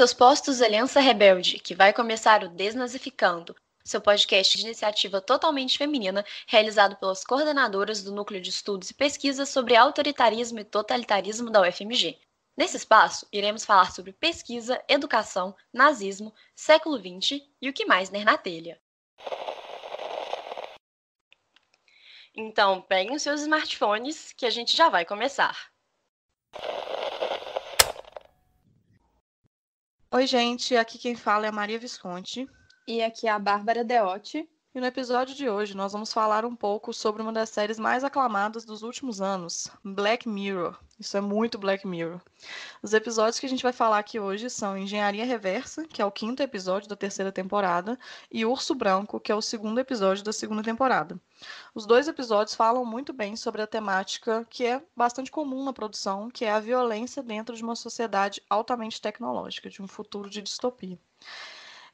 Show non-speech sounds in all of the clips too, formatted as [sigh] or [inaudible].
seus postos Aliança Rebelde, que vai começar o Desnazificando, seu podcast de iniciativa totalmente feminina, realizado pelas coordenadoras do Núcleo de Estudos e Pesquisas sobre Autoritarismo e Totalitarismo da UFMG. Nesse espaço, iremos falar sobre pesquisa, educação, nazismo, século XX e o que mais ner na telha. Então, peguem os seus smartphones que a gente já vai começar. Oi, gente. Aqui quem fala é a Maria Visconti. E aqui é a Bárbara Deotti. E no episódio de hoje nós vamos falar um pouco sobre uma das séries mais aclamadas dos últimos anos, Black Mirror. Isso é muito Black Mirror. Os episódios que a gente vai falar aqui hoje são Engenharia Reversa, que é o quinto episódio da terceira temporada, e Urso Branco, que é o segundo episódio da segunda temporada. Os dois episódios falam muito bem sobre a temática que é bastante comum na produção, que é a violência dentro de uma sociedade altamente tecnológica, de um futuro de distopia.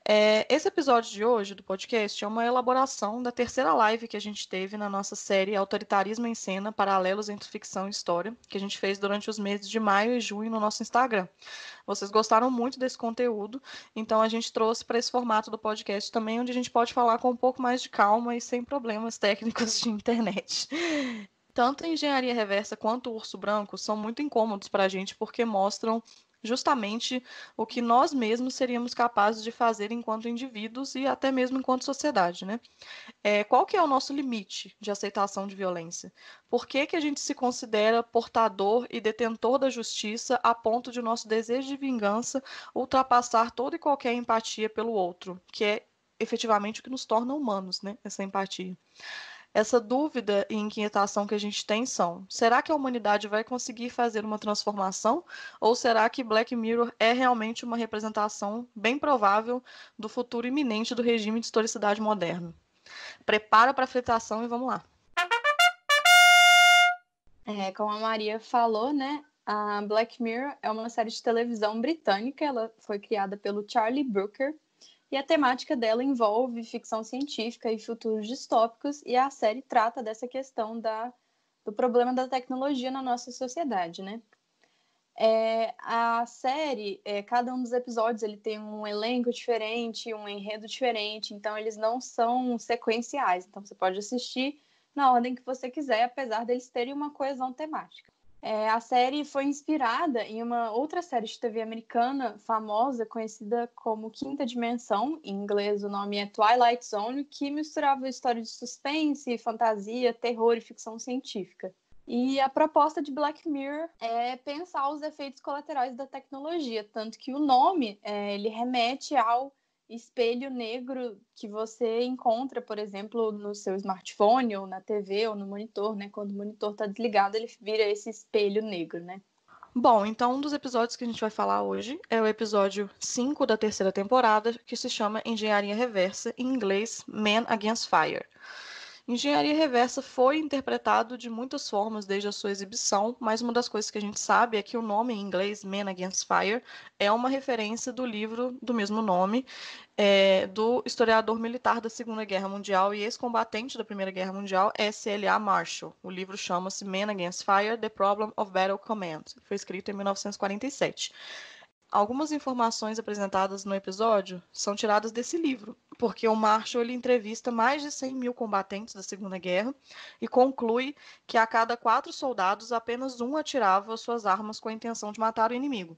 É, esse episódio de hoje do podcast é uma elaboração da terceira live que a gente teve na nossa série Autoritarismo em Cena, Paralelos entre Ficção e História, que a gente fez durante os meses de maio e junho no nosso Instagram. Vocês gostaram muito desse conteúdo, então a gente trouxe para esse formato do podcast também, onde a gente pode falar com um pouco mais de calma e sem problemas [laughs] técnicos de internet. tanto a engenharia reversa quanto o urso branco são muito incômodos para a gente porque mostram justamente o que nós mesmos seríamos capazes de fazer enquanto indivíduos e até mesmo enquanto sociedade, né? É, qual que é o nosso limite de aceitação de violência? Por que, que a gente se considera portador e detentor da justiça a ponto de nosso desejo de vingança ultrapassar toda e qualquer empatia pelo outro, que é efetivamente o que nos torna humanos, né? Essa empatia. Essa dúvida e inquietação que a gente tem são: será que a humanidade vai conseguir fazer uma transformação? Ou será que Black Mirror é realmente uma representação bem provável do futuro iminente do regime de historicidade moderno? Prepara para a fritação e vamos lá. É, como a Maria falou, né? A Black Mirror é uma série de televisão britânica. Ela foi criada pelo Charlie Brooker e a temática dela envolve ficção científica e futuros distópicos, e a série trata dessa questão da, do problema da tecnologia na nossa sociedade, né? É, a série, é, cada um dos episódios ele tem um elenco diferente, um enredo diferente, então eles não são sequenciais, então você pode assistir na ordem que você quiser, apesar deles terem uma coesão temática. É, a série foi inspirada em uma outra série de TV americana famosa, conhecida como Quinta Dimensão, em inglês o nome é Twilight Zone, que misturava histórias de suspense, fantasia, terror e ficção científica. E a proposta de Black Mirror é pensar os efeitos colaterais da tecnologia, tanto que o nome é, ele remete ao espelho negro que você encontra, por exemplo, no seu smartphone ou na TV ou no monitor, né? Quando o monitor está desligado, ele vira esse espelho negro, né? Bom, então um dos episódios que a gente vai falar hoje é o episódio 5 da terceira temporada, que se chama Engenharia Reversa, em inglês Man Against Fire. Engenharia reversa foi interpretado de muitas formas desde a sua exibição, mas uma das coisas que a gente sabe é que o nome em inglês, Men Against Fire, é uma referência do livro do mesmo nome, é, do historiador militar da Segunda Guerra Mundial e ex-combatente da Primeira Guerra Mundial, S.L.A. Marshall. O livro chama-se Men Against Fire: The Problem of Battle Command. Foi escrito em 1947. Algumas informações apresentadas no episódio são tiradas desse livro, porque o Marshall ele entrevista mais de 100 mil combatentes da Segunda Guerra e conclui que a cada quatro soldados, apenas um atirava suas armas com a intenção de matar o inimigo.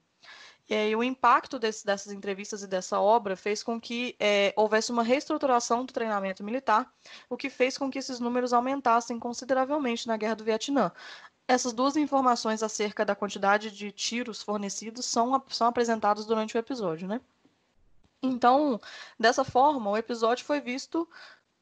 E aí, o impacto desse, dessas entrevistas e dessa obra fez com que é, houvesse uma reestruturação do treinamento militar, o que fez com que esses números aumentassem consideravelmente na Guerra do Vietnã, essas duas informações acerca da quantidade de tiros fornecidos são, são apresentadas durante o episódio, né? Então, dessa forma, o episódio foi visto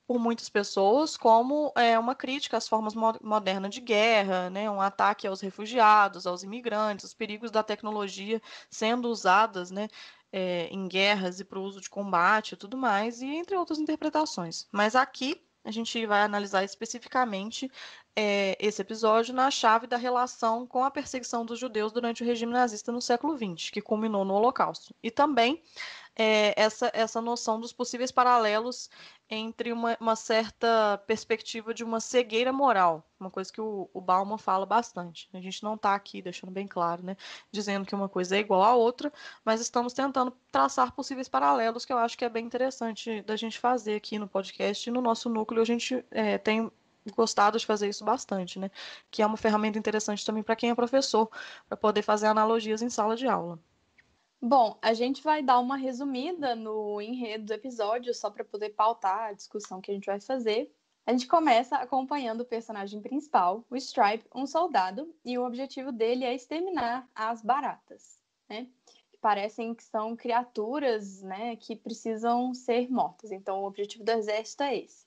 por muitas pessoas como é, uma crítica às formas mo modernas de guerra, né, um ataque aos refugiados, aos imigrantes, os perigos da tecnologia sendo usadas né, é, em guerras e para o uso de combate e tudo mais, e entre outras interpretações. Mas aqui a gente vai analisar especificamente é, esse episódio na chave da relação com a perseguição dos judeus durante o regime nazista no século XX, que culminou no Holocausto. E também é, essa, essa noção dos possíveis paralelos entre uma, uma, certa perspectiva de uma cegueira moral, uma coisa que o, o Bauman fala bastante. A gente não está aqui deixando bem claro, né, dizendo que uma coisa é igual à outra, mas estamos tentando traçar possíveis paralelos que eu acho que é bem interessante da gente fazer aqui no podcast e no nosso núcleo a gente é, tem gostado de fazer isso bastante, né? Que é uma ferramenta interessante também para quem é professor, para poder fazer analogias em sala de aula. Bom, a gente vai dar uma resumida no enredo do episódio, só para poder pautar a discussão que a gente vai fazer. A gente começa acompanhando o personagem principal, o Stripe, um soldado, e o objetivo dele é exterminar as baratas, né? Que parecem que são criaturas, né, que precisam ser mortas. Então, o objetivo do exército é esse.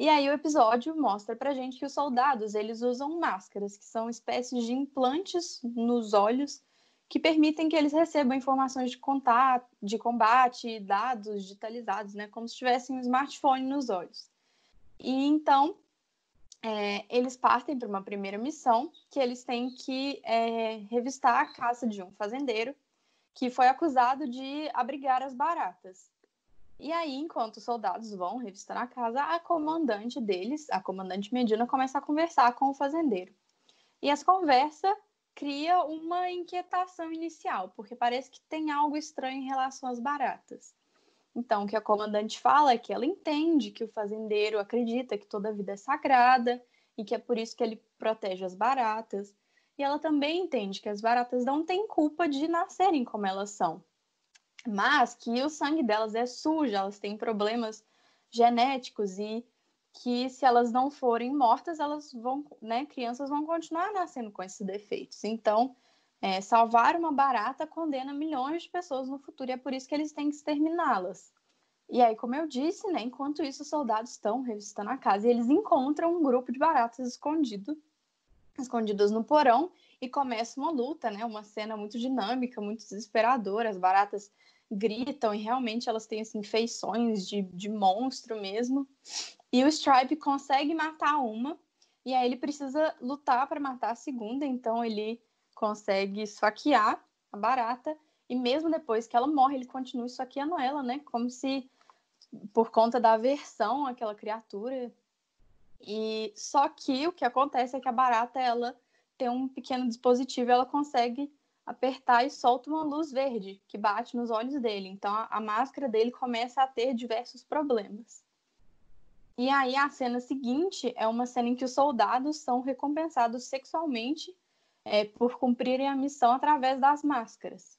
E aí o episódio mostra pra gente que os soldados, eles usam máscaras, que são espécies de implantes nos olhos que permitem que eles recebam informações de contato, de combate, dados digitalizados, né, como se tivessem um smartphone nos olhos. E então é, eles partem para uma primeira missão que eles têm que é, revistar a casa de um fazendeiro que foi acusado de abrigar as baratas. E aí, enquanto os soldados vão revistar a casa, a comandante deles, a comandante Medina, começa a conversar com o fazendeiro. E essa conversa cria uma inquietação inicial, porque parece que tem algo estranho em relação às baratas. Então, o que a comandante fala é que ela entende que o fazendeiro acredita que toda vida é sagrada e que é por isso que ele protege as baratas. E ela também entende que as baratas não têm culpa de nascerem como elas são, mas que o sangue delas é sujo, elas têm problemas genéticos e que se elas não forem mortas, elas vão, né, crianças vão continuar nascendo com esses defeitos. Então, é, salvar uma barata condena milhões de pessoas no futuro e é por isso que eles têm que exterminá-las. E aí, como eu disse, né, enquanto isso, os soldados estão revistando a casa e eles encontram um grupo de baratas escondido, escondidas no porão e começa uma luta, né? Uma cena muito dinâmica, muito desesperadora. As baratas gritam e realmente elas têm assim, feições de, de monstro mesmo. E o Stripe consegue matar uma, e aí ele precisa lutar para matar a segunda, então ele consegue esfaquear a barata, e mesmo depois que ela morre, ele continua esfaqueando ela, né? Como se por conta da aversão àquela criatura. E só que o que acontece é que a barata ela tem um pequeno dispositivo, ela consegue apertar e solta uma luz verde que bate nos olhos dele. Então a, máscara dele começa a ter diversos problemas. E aí a cena seguinte é uma cena em que os soldados são recompensados sexualmente é, por cumprirem a missão através das máscaras.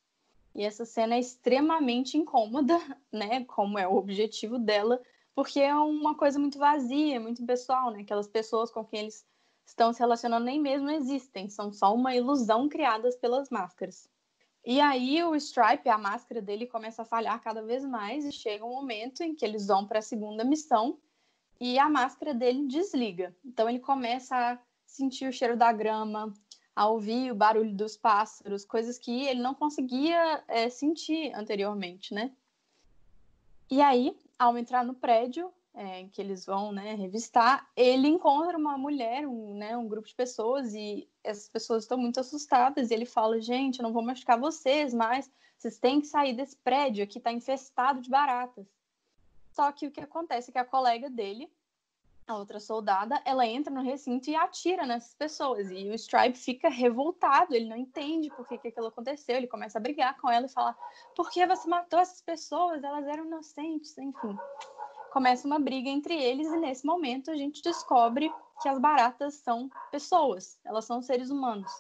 E essa cena é extremamente incômoda, [laughs] né? Como é o objetivo dela, porque é uma coisa muito vazia, muito pessoal, né? Aquelas pessoas com quem eles estão se relacionando nem mesmo existem, são só uma ilusão criadas pelas máscaras. E aí o Stripe, a máscara dele, começa a falhar cada vez mais e chega um momento em que eles vão para a segunda missão e a máscara dele desliga. Então ele começa a sentir o cheiro da grama, a ouvir o barulho dos pássaros, coisas que ele não conseguia é, sentir anteriormente, né? E aí, ao entrar no prédio, é, que eles vão né, revistar, ele encontra uma mulher, um, né, um grupo de pessoas, e essas pessoas estão muito assustadas, e ele fala, gente, eu não vou machucar vocês, mas vocês têm que sair desse prédio aqui, está infestado de baratas. Só que o que acontece é que a colega dele, a outra soldada, ela entra no recinto e atira nessas pessoas, e o Stripe fica revoltado, ele não entende por que, que aquilo aconteceu, ele começa a brigar com ela e fala, por que você matou essas pessoas? Elas eram inocentes, enfim começa uma briga entre eles e nesse momento a gente descobre que as baratas são pessoas, elas são seres humanos.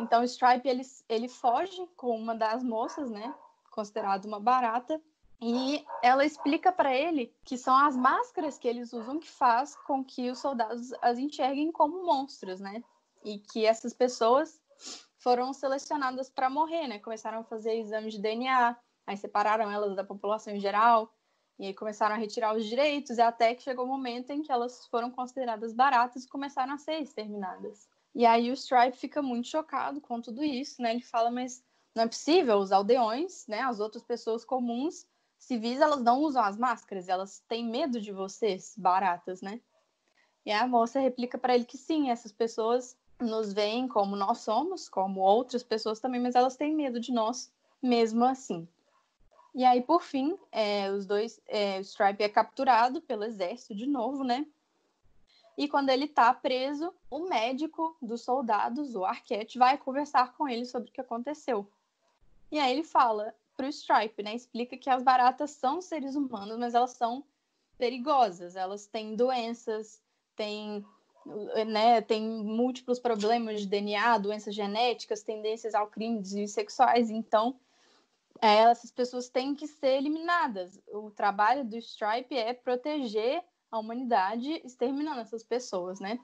Então Stripe ele, ele foge com uma das moças, né, considerada uma barata, e ela explica para ele que são as máscaras que eles usam que faz com que os soldados as enxerguem como monstros, né? E que essas pessoas foram selecionadas para morrer, né? Começaram a fazer exames de DNA, aí separaram elas da população em geral, e aí começaram a retirar os direitos, e até que chegou o um momento em que elas foram consideradas baratas e começaram a ser exterminadas. E aí o Stripe fica muito chocado com tudo isso, né? Ele fala, mas não é possível, os aldeões, né, as outras pessoas comuns, civis, elas não usam as máscaras, elas têm medo de vocês, baratas, né? E a moça replica para ele que sim, essas pessoas nos veem como nós somos, como outras pessoas também, mas elas têm medo de nós mesmo assim. E aí, por fim, é, os dois, é, o Stripe é capturado pelo exército de novo, né? E quando ele tá preso, o médico dos soldados, o Arquette, vai conversar com ele sobre o que aconteceu. E aí ele fala pro Stripe, né? Explica que as baratas são seres humanos, mas elas são perigosas, elas têm doenças, têm né, tem múltiplos problemas de DNA, doenças genéticas, tendências ao crime, desvios sexuais, então é, essas pessoas têm que ser eliminadas. O trabalho do Stripe é proteger a humanidade exterminando essas pessoas, né?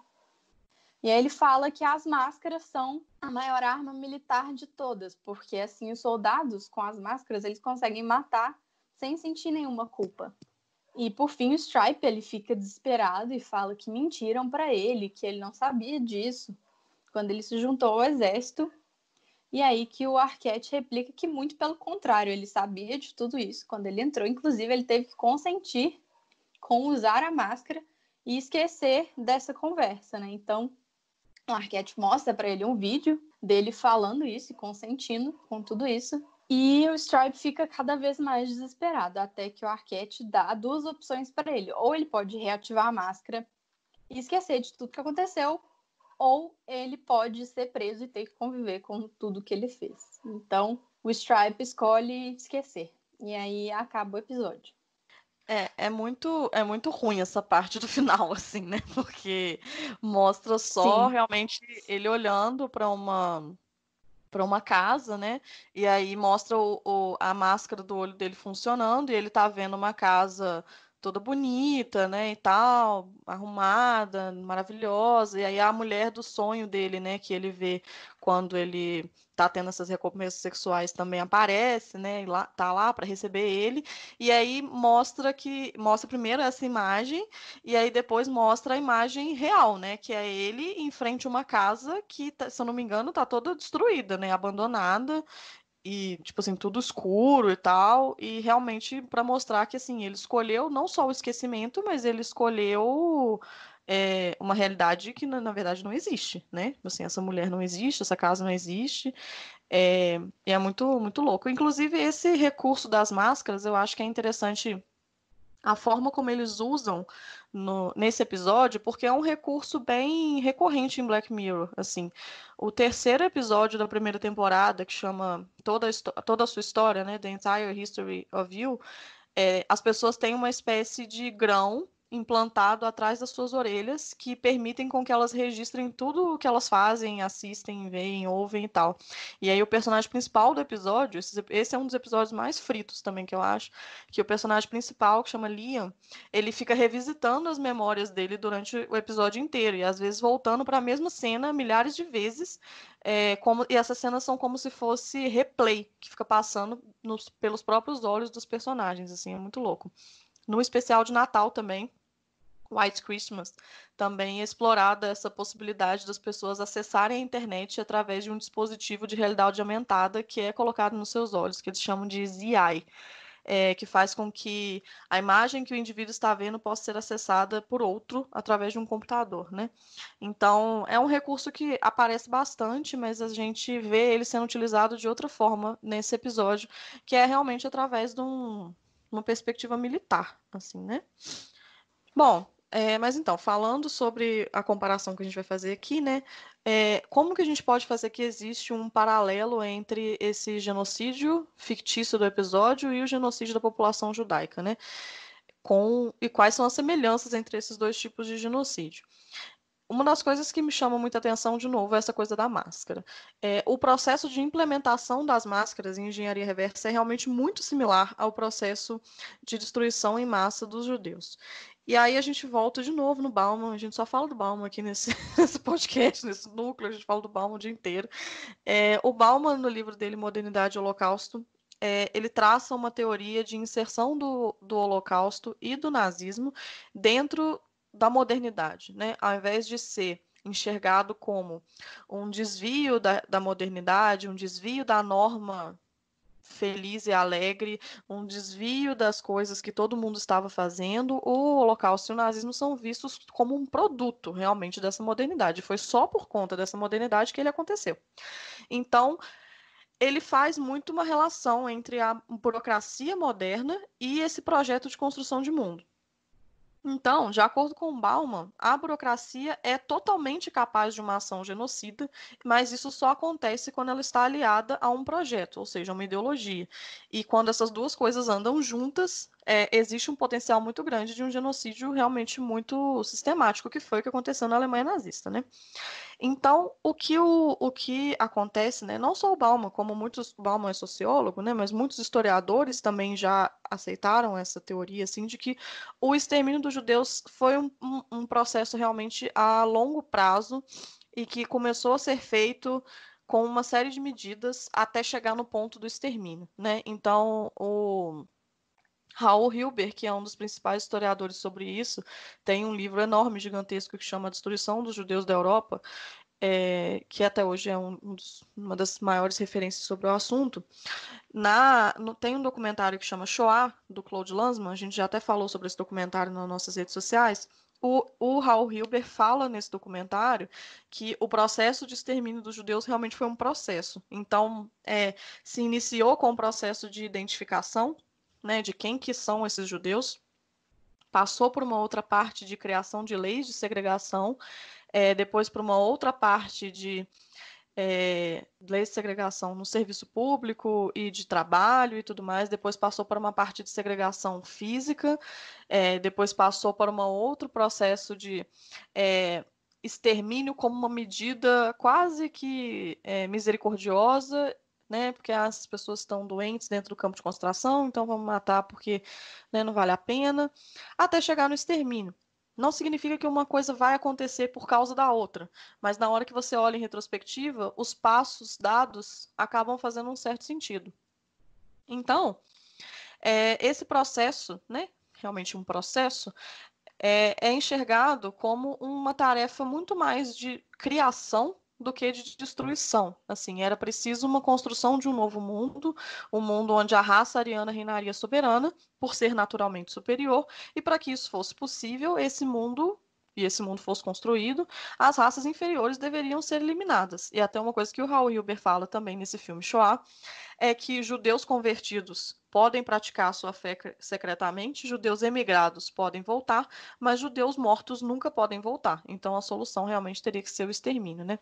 E aí ele fala que as máscaras são a maior arma militar de todas, porque assim os soldados com as máscaras eles conseguem matar sem sentir nenhuma culpa. E por fim o Stripe ele fica desesperado e fala que mentiram para ele, que ele não sabia disso. Quando ele se juntou ao exército, e aí que o Arquette replica que muito pelo contrário, ele sabia de tudo isso quando ele entrou, inclusive ele teve que consentir com usar a máscara e esquecer dessa conversa, né? Então, o Arquette mostra para ele um vídeo dele falando isso e consentindo com tudo isso. E o Stripe fica cada vez mais desesperado, até que o Arquette dá duas opções para ele. Ou ele pode reativar a máscara e esquecer de tudo que aconteceu, ou ele pode ser preso e ter que conviver com tudo que ele fez. Então, o Stripe escolhe esquecer. E aí acaba o episódio. É, é muito, é muito ruim essa parte do [laughs] final, assim, né? Porque mostra só Sim. realmente ele olhando para uma para uma casa, né? E aí mostra o, o, a máscara do olho dele funcionando e ele tá vendo uma casa toda bonita, né, e tal, arrumada, maravilhosa, e aí é a mulher do sonho dele, né, que ele vê quando ele tá tendo essas recompensas sexuais também aparece, né, e lá, tá lá para receber ele, e aí mostra que mostra primeiro essa imagem e aí depois mostra a imagem real, né, que é ele em frente a uma casa que, tá, se eu não me engano, tá toda destruída, né, abandonada e tipo assim tudo escuro e tal e realmente para mostrar que assim ele escolheu não só o esquecimento mas ele escolheu é, uma realidade que na, na, verdade não existe né assim essa mulher não existe essa casa não existe é, e é muito muito louco inclusive esse recurso das máscaras eu acho que é interessante a forma como eles usam no, nesse episódio, porque é um recurso bem recorrente em Black Mirror, assim. O terceiro episódio da primeira temporada, que chama Toda a, toda a Sua História, né, The Entire History of You, é, as pessoas têm uma espécie de grão implantado atrás das suas orelhas que permitem com que elas registrem tudo o que elas fazem, assistem, veem, ouvem e tal. E aí o personagem principal do episódio, esse é um dos episódios mais fritos também que eu acho, que o personagem principal, que chama Liam, ele fica revisitando as memórias dele durante o episódio inteiro e às vezes voltando para a mesma cena milhares de vezes, é, como, e essas cenas são como se fosse replay que fica passando nos, pelos próprios olhos dos personagens, assim, é muito louco no especial de Natal também, White Christmas, também explorada essa possibilidade das pessoas acessarem a internet através de um dispositivo de realidade aumentada que é colocado nos seus olhos, que eles chamam de ZI, é, que faz com que a imagem que o indivíduo está vendo possa ser acessada por outro através de um computador, né? Então, é um recurso que aparece bastante, mas a gente vê ele sendo utilizado de outra forma nesse episódio, que é realmente através de um uma perspectiva militar, assim, né? Bom, é, mas então, falando sobre a comparação que a gente vai fazer aqui, né? É, como que a gente pode fazer que existe um paralelo entre esse genocídio fictício do episódio e o genocídio da população judaica, né? Com, e quais são as semelhanças entre esses dois tipos de genocídio? uma das coisas que me chama muita atenção, de novo, é essa coisa da máscara. É, o processo de implementação das máscaras em engenharia reversa é realmente muito similar ao processo de destruição em massa dos judeus. E aí a gente volta de novo no Bauman, a gente só fala do Bauman aqui nesse, [laughs] nesse podcast, nesse núcleo, a gente fala do Bauman o dia inteiro. É, o Bauman, no livro dele, Modernidade e Holocausto, é, ele traça uma teoria de inserção do, do Holocausto e do nazismo dentro da modernidade, né? Ao invés de ser enxergado como um desvio da, da modernidade, um desvio da norma feliz e alegre, um desvio das coisas que todo mundo estava fazendo, o Holocausto e o nazismo são vistos como um produto realmente dessa modernidade. Foi só por conta dessa modernidade que ele aconteceu. Então, ele faz muito uma relação entre a burocracia moderna e esse projeto de construção de mundo. Então, de acordo com Bauman, a burocracia é totalmente capaz de uma ação genocida, mas isso só acontece quando ela está aliada a um projeto, ou seja, uma ideologia. E quando essas duas coisas andam juntas, é, existe um potencial muito grande de um genocídio realmente muito sistemático, que foi o que aconteceu na Alemanha nazista, né? Então, o que, o, o que acontece, né, não só o Bauman, como muitos, Bauman é sociólogo, né, mas muitos historiadores também já aceitaram essa teoria, assim, de que o extermínio dos judeus foi um, um, um processo realmente a longo prazo e que começou a ser feito com uma série de medidas até chegar no ponto do extermínio, né? Então, o Raul Hilber, que é um dos principais historiadores sobre isso, tem um livro enorme, gigantesco, que chama Destruição dos Judeus da Europa, é, que até hoje é um, um dos, uma das maiores referências sobre o assunto. Na, no, tem um documentário que chama Shoah, do Claude Lanzmann, a gente já até falou sobre esse documentário nas nossas redes sociais. O, o Raul Hilber fala nesse documentário que o processo de extermínio dos judeus realmente foi um processo. Então, é, se iniciou com o processo de identificação né, de quem que são esses judeus, passou por uma outra parte de criação de leis de segregação, é, depois por uma outra parte de é, leis de segregação no serviço público e de trabalho e tudo mais, depois passou para uma parte de segregação física, é, depois passou para um outro processo de é, extermínio como uma medida quase que é, misericordiosa né? Porque as pessoas estão doentes dentro do campo de concentração, então vamos matar porque né, não vale a pena, até chegar no extermínio. Não significa que uma coisa vai acontecer por causa da outra, mas na hora que você olha em retrospectiva, os passos dados acabam fazendo um certo sentido. Então, é, esse processo, né, realmente um processo, é, é enxergado como uma tarefa muito mais de criação do que de destruição. Assim, era preciso uma construção de um novo mundo, um mundo onde a raça ariana reinaria soberana, por ser naturalmente superior, e para que isso fosse possível, esse mundo e esse mundo fosse construído, as raças inferiores deveriam ser eliminadas. E até uma coisa que o Raul Hilber fala também nesse filme Shoah é que judeus convertidos podem praticar sua fé secretamente, judeus emigrados podem voltar, mas judeus mortos nunca podem voltar. Então a solução realmente teria que ser o extermínio, né?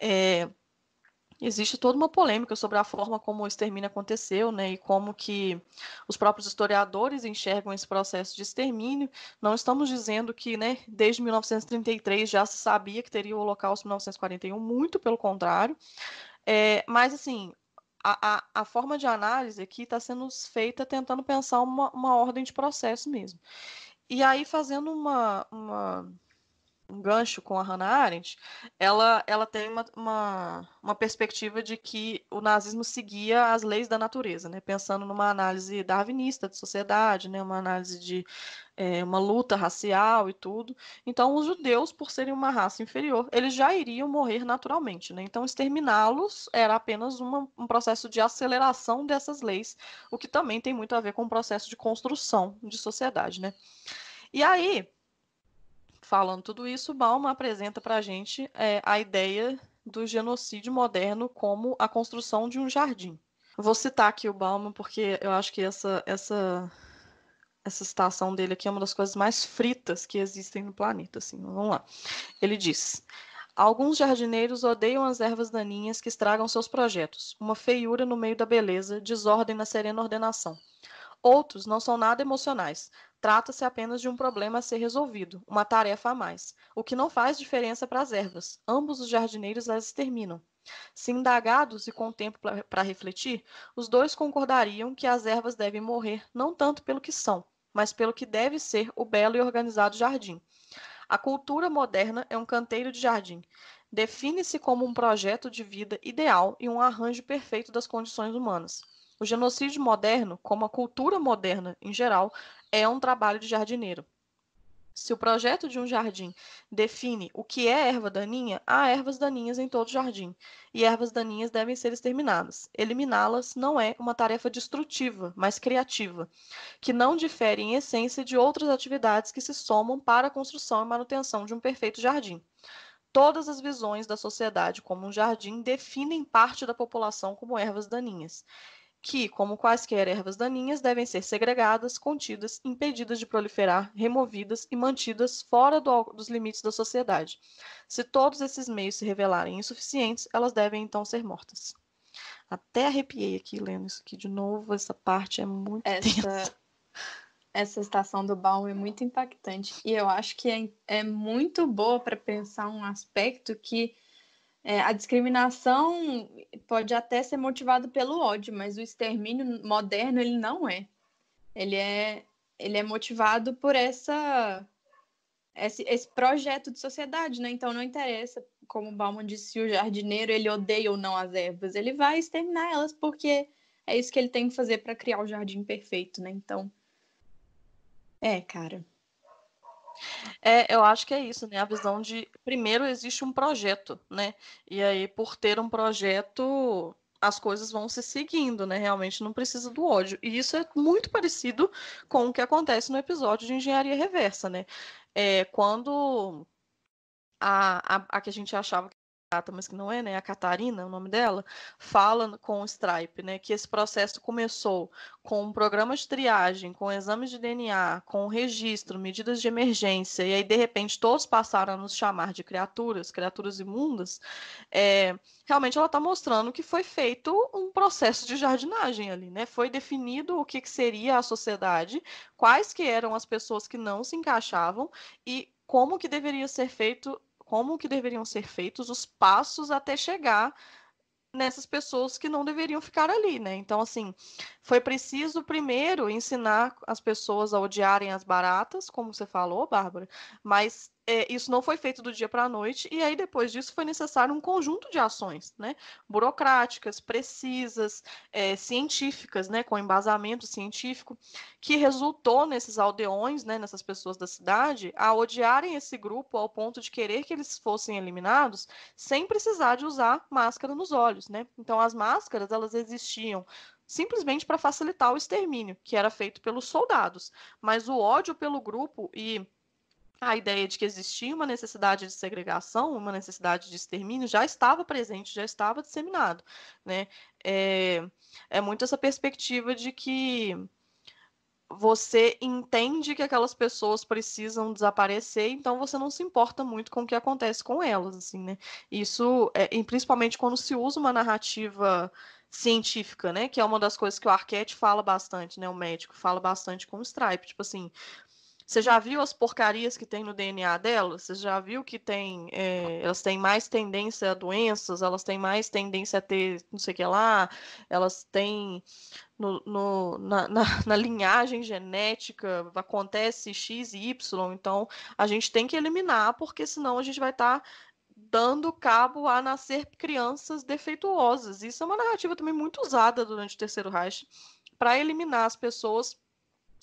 É existe toda uma polêmica sobre a forma como o extermínio aconteceu, né, e como que os próprios historiadores enxergam esse processo de extermínio. Não estamos dizendo que, né, desde 1933 já se sabia que teria o Holocausto 1941, muito pelo contrário. É, mas assim, a, a, a, forma de análise aqui está sendo feita tentando pensar uma, uma ordem de processo mesmo. E aí, fazendo uma, uma um gancho com a Hannah Arendt, ela, ela tem uma, uma, uma, perspectiva de que o nazismo seguia as leis da natureza, né? pensando numa análise darwinista de sociedade, né? uma análise de é, uma luta racial e tudo. Então, os judeus, por serem uma raça inferior, eles já iriam morrer naturalmente. Né? Então, exterminá-los era apenas uma, um processo de aceleração dessas leis, o que também tem muito a ver com o processo de construção de sociedade. Né? E aí, falando tudo isso, Bauman apresenta para a gente é, a ideia do genocídio moderno como a construção de um jardim. Vou citar aqui o Bauman porque eu acho que essa, essa, essa citação dele aqui é uma das coisas mais fritas que existem no planeta. Assim. Vamos lá. Ele diz: Alguns jardineiros odeiam as ervas daninhas que estragam seus projetos, uma feiura no meio da beleza, desordem na serena ordenação. Outros não são nada emocionais. Trata-se apenas de um problema a ser resolvido, uma tarefa a mais, o que não faz diferença para as ervas. Ambos os jardineiros as exterminam. Se indagados e com tempo para refletir, os dois concordariam que as ervas devem morrer não tanto pelo que são, mas pelo que deve ser o belo e organizado jardim. A cultura moderna é um canteiro de jardim. Define-se como um projeto de vida ideal e um arranjo perfeito das condições humanas. O genocídio moderno, como a cultura moderna em geral, é um trabalho de jardineiro. Se o projeto de um jardim define o que é erva daninha, há ervas daninhas em todo jardim, e ervas daninhas devem ser exterminadas. Eliminá-las não é uma tarefa destrutiva, mas criativa, que não difere em essência de outras atividades que se somam para a construção e manutenção de um perfeito jardim. Todas as visões da sociedade como um jardim definem parte da população como ervas daninhas que, como quaisquer ervas daninhas, devem ser segregadas, contidas, impedidas de proliferar, removidas e mantidas fora do, dos limites da sociedade. Se todos esses meios se revelarem insuficientes, elas devem então ser mortas. Até arrepiei aqui lendo isso aqui de novo, essa parte é muito essa, Essa estação do Baum é muito impactante e eu acho que é, é muito boa para pensar um aspecto que é, a discriminação pode até ser motivada pelo ódio, mas o extermínio moderno ele não é. Ele é, ele é motivado por essa esse, esse projeto de sociedade, né? Então não interessa, como Bauman disse, se o jardineiro ele odeia ou não as ervas, ele vai exterminar elas porque é isso que ele tem que fazer para criar o jardim perfeito, né? Então é, cara. É, eu acho que é isso, né? A visão de primeiro existe um projeto, né? E aí, por ter um projeto, as coisas vão se seguindo, né? Realmente não precisa do ódio. E isso é muito parecido com o que acontece no episódio de Engenharia Reversa, né? É, quando a, a, a que a gente achava mas que não é, né? A Catarina, é o nome dela, fala com o Stripe, né? Que esse processo começou com um programa de triagem, com exames de DNA, com registro, medidas de emergência, e aí, de repente, todos passaram a nos chamar de criaturas, criaturas imundas. É, realmente, ela está mostrando que foi feito um processo de jardinagem ali, né? Foi definido o que, que seria a sociedade, quais que eram as pessoas que não se encaixavam e como que deveria ser feito como que deveriam ser feitos os passos até chegar nessas pessoas que não deveriam ficar ali, né? Então, assim, foi preciso primeiro ensinar as pessoas a odiarem as baratas, como você falou, Bárbara, mas é, isso não foi feito do dia para a noite, e aí depois disso foi necessário um conjunto de ações, né? Burocráticas, precisas, é, científicas, né? Com embasamento científico, que resultou nesses aldeões, né? Nessas pessoas da cidade, a odiarem esse grupo ao ponto de querer que eles fossem eliminados sem precisar de usar máscara nos olhos, né? Então as máscaras, elas existiam simplesmente para facilitar o extermínio, que era feito pelos soldados, mas o ódio pelo grupo e a ideia de que existia uma necessidade de segregação, uma necessidade de extermínio, já estava presente, já estava disseminado. Né? É, é muito essa perspectiva de que você entende que aquelas pessoas precisam desaparecer, então você não se importa muito com o que acontece com elas, assim, né? Isso, é, principalmente quando se usa uma narrativa científica, né? Que é uma das coisas que o Arquete fala bastante, né? O médico fala bastante com o Stripe, tipo assim, você já viu as porcarias que tem no DNA delas? Você já viu que tem, é, elas têm mais tendência a doenças, elas têm mais tendência a ter não sei o que lá, elas têm no, no, na, na, [laughs] na, linhagem genética, acontece X e Y, então a gente tem que eliminar, porque senão a gente vai estar tá dando cabo a nascer crianças defeituosas. Isso é uma narrativa também muito usada durante o Terceiro Reich para eliminar as pessoas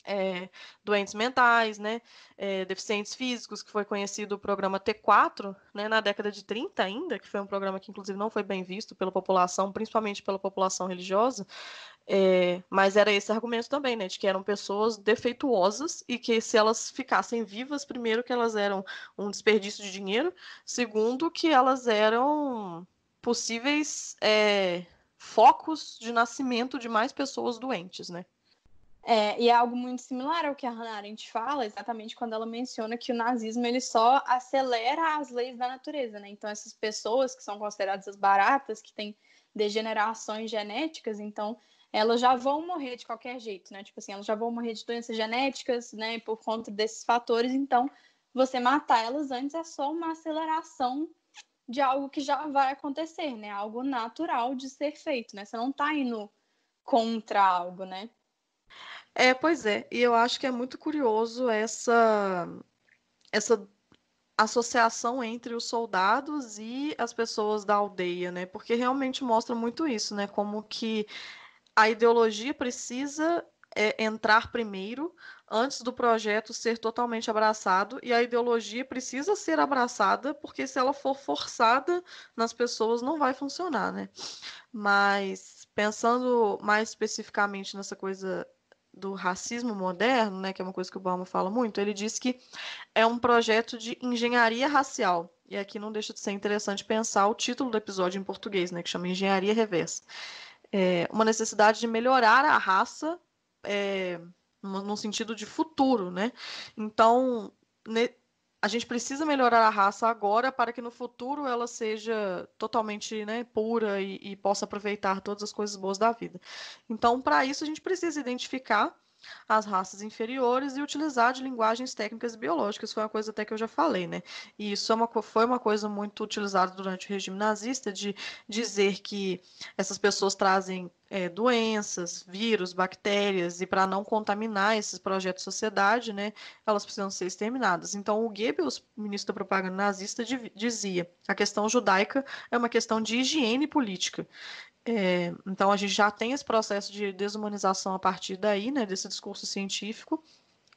é, doentes mentais, né, é, deficientes físicos, que foi conhecido o programa T4, né, na década de 30 ainda, que foi um programa que inclusive não foi bem visto pela população, principalmente pela população religiosa, é, mas era esse argumento também, né, de que eram pessoas defeituosas e que se elas ficassem vivas, primeiro que elas eram um desperdício de dinheiro, segundo que elas eram possíveis focos de nascimento de mais pessoas doentes, né. É, e é algo muito similar ao que a Hannah Arendt fala, exatamente quando ela menciona que o nazismo ele só acelera as leis da natureza, né? Então essas pessoas que são consideradas as baratas, que têm degenerações genéticas, então elas já vão morrer de qualquer jeito, né? Tipo assim, elas já vão morrer de doenças genéticas, né? Por conta desses fatores, então você matar elas antes é só uma aceleração de algo que já vai acontecer, né? Algo natural de ser feito, né? Você não tá indo contra algo, né? É, pois é. E eu acho que é muito curioso essa essa associação entre os soldados e as pessoas da aldeia, né? Porque realmente mostra muito isso, né? Como que a ideologia precisa é, entrar primeiro antes do projeto ser totalmente abraçado e a ideologia precisa ser abraçada porque se ela for forçada nas pessoas não vai funcionar, né? Mas pensando mais especificamente nessa coisa do racismo moderno, né, que é uma coisa que o Bauman fala muito, ele diz que é um projeto de engenharia racial. E aqui não deixa de ser interessante pensar o título do episódio em português, né, que chama Engenharia Reversa. É uma necessidade de melhorar a raça é, num sentido de futuro, né? Então, ne a gente precisa melhorar a raça agora para que no futuro ela seja totalmente né, pura e, e possa aproveitar todas as coisas boas da vida. Então, para isso, a gente precisa identificar as raças inferiores e utilizar de linguagens técnicas biológicas. Foi uma coisa até que eu já falei, né? E isso é uma, foi uma coisa muito utilizada durante o regime nazista de dizer que essas pessoas trazem é, doenças, vírus, bactérias, e para não contaminar esses projetos de sociedade, né, elas precisam ser exterminadas. Então, o Goebbels, ministro da propaganda nazista, dizia: a questão judaica é uma questão de higiene política. É, então a gente já tem esse processo de desumanização a partir daí, né, desse discurso científico,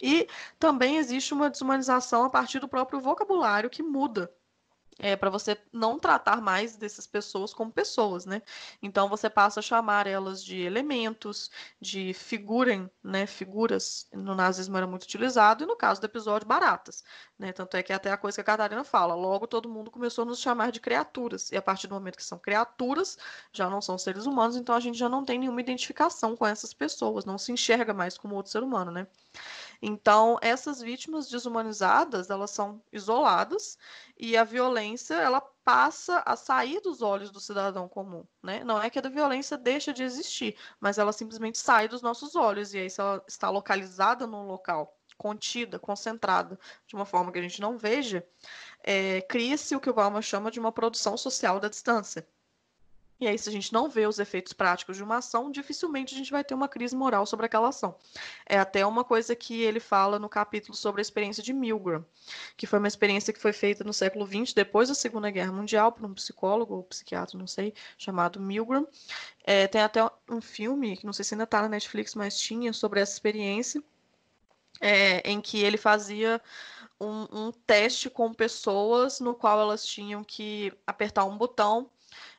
e também existe uma desumanização a partir do próprio vocabulário que muda é, para você não tratar mais dessas pessoas como pessoas, né? Então você passa a chamar elas de elementos, de figuras, né? Figuras no nazismo era muito utilizado e no caso do episódio baratas, né? Tanto é que é até a coisa que a Catarina fala, logo todo mundo começou a nos chamar de criaturas e a partir do momento que são criaturas já não são seres humanos, então a gente já não tem nenhuma identificação com essas pessoas, não se enxerga mais como outro ser humano, né? Então, essas vítimas desumanizadas, elas são isoladas e a violência, ela passa a sair dos olhos do cidadão comum, né? Não é que a violência deixa de existir, mas ela simplesmente sai dos nossos olhos e aí se ela está localizada num local contida, concentrada, de uma forma que a gente não veja, é, cria-se o que o Bauman chama de uma produção social da distância. E aí, se a gente não vê os efeitos práticos de uma ação, dificilmente a gente vai ter uma crise moral sobre aquela ação. É até uma coisa que ele fala no capítulo sobre a experiência de Milgram, que foi uma experiência que foi feita no século XX, depois da Segunda Guerra Mundial, por um psicólogo ou psiquiatra, não sei, chamado Milgram. É, tem até um filme, que não sei se ainda está na Netflix, mas tinha, sobre essa experiência, é, em que ele fazia um, um teste com pessoas no qual elas tinham que apertar um botão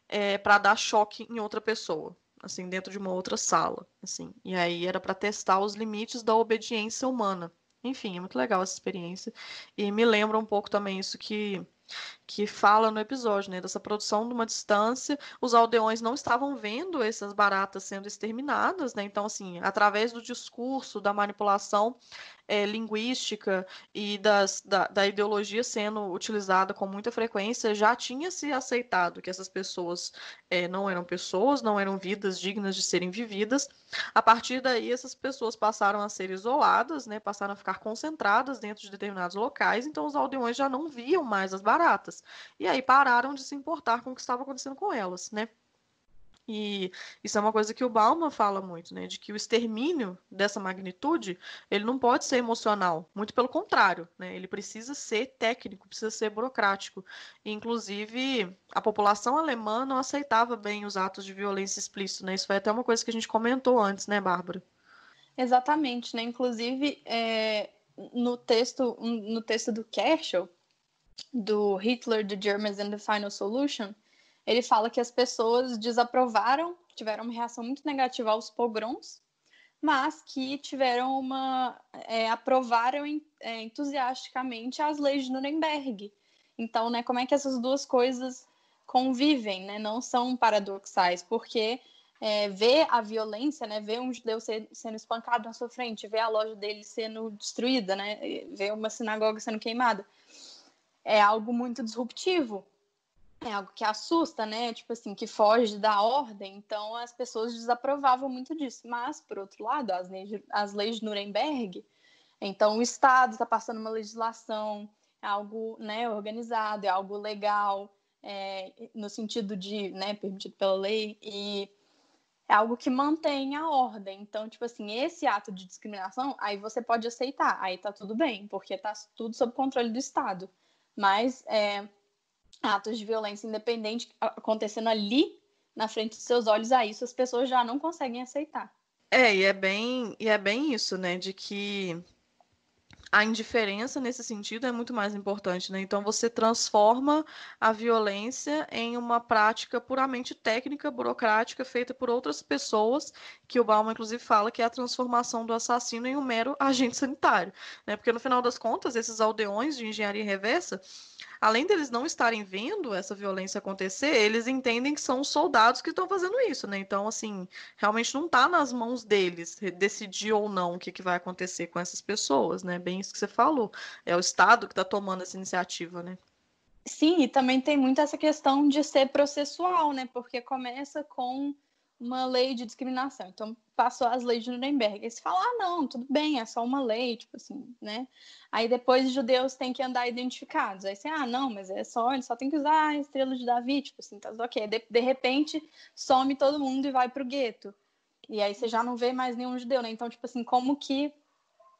é, para dar choque em outra pessoa, assim, dentro de uma outra sala, assim. E aí era para testar os limites da obediência humana. Enfim, é muito legal essa experiência e me lembra um pouco também isso que que fala no episódio, né, dessa produção de uma distância, os aldeões não estavam vendo essas baratas sendo exterminadas, né? Então assim, através do discurso, da manipulação, é, linguística e das, da, da ideologia sendo utilizada com muita frequência, já tinha se aceitado que essas pessoas é, não eram pessoas, não eram vidas dignas de serem vividas. A partir daí, essas pessoas passaram a ser isoladas, né, passaram a ficar concentradas dentro de determinados locais, então os aldeões já não viam mais as baratas. E aí pararam de se importar com o que estava acontecendo com elas, né? E isso é uma coisa que o Bauman fala muito, né? De que o extermínio dessa magnitude, ele não pode ser emocional. Muito pelo contrário, né? Ele precisa ser técnico, precisa ser burocrático. E, inclusive, a população alemã não aceitava bem os atos de violência explícita, né? Isso foi até uma coisa que a gente comentou antes, né, Bárbara? Exatamente, né? Inclusive, é, no, texto, no texto do Kerschel, do Hitler, The Germans and the Final Solution ele fala que as pessoas desaprovaram, tiveram uma reação muito negativa aos pogroms, mas que tiveram uma. É, aprovaram é, entusiasticamente as leis de Nuremberg. Então, né, como é que essas duas coisas convivem, né? Não são paradoxais, porque é, ver a violência, né? Ver um judeu ser, sendo espancado na sua frente, ver a loja dele sendo destruída, né? Ver uma sinagoga sendo queimada, é algo muito disruptivo é algo que assusta, né? Tipo assim, que foge da ordem. Então, as pessoas desaprovavam muito disso. Mas, por outro lado, as leis, as leis de Nuremberg, então o Estado está passando uma legislação, é algo né, organizado, é algo legal, é, no sentido de, né, permitido pela lei, e é algo que mantém a ordem. Então, tipo assim, esse ato de discriminação, aí você pode aceitar, aí tá tudo bem, porque tá tudo sob controle do Estado. Mas é, atos de violência independente acontecendo ali na frente dos seus olhos, a isso as pessoas já não conseguem aceitar. É, e é bem, e é bem isso, né? De que a indiferença nesse sentido é muito mais importante, né? Então você transforma a violência em uma prática puramente técnica, burocrática, feita por outras pessoas, que o Bauman inclusive fala que é a transformação do assassino em um mero agente sanitário, né? Porque no final das contas, esses aldeões de engenharia reversa, além deles não estarem vendo essa violência acontecer, eles entendem que são os soldados que estão fazendo isso, né? Então, assim, realmente não está nas mãos deles decidir ou não o que, que vai acontecer com essas pessoas, né? Bem isso que você falou. É o Estado que está tomando essa iniciativa, né? Sim, e também tem muito essa questão de ser processual, né? Porque começa com uma lei de discriminação. Então, passou as leis de Nuremberg. Eles falam, ah, não, tudo bem, é só uma lei, tipo assim, né? Aí depois os judeus têm que andar identificados. Aí você, ah, não, mas é só, eles só tem que usar a estrela de Davi, tipo assim, tá tudo ok. De, de repente, some todo mundo e vai pro gueto. E aí você já não vê mais nenhum judeu, né? Então, tipo assim, como que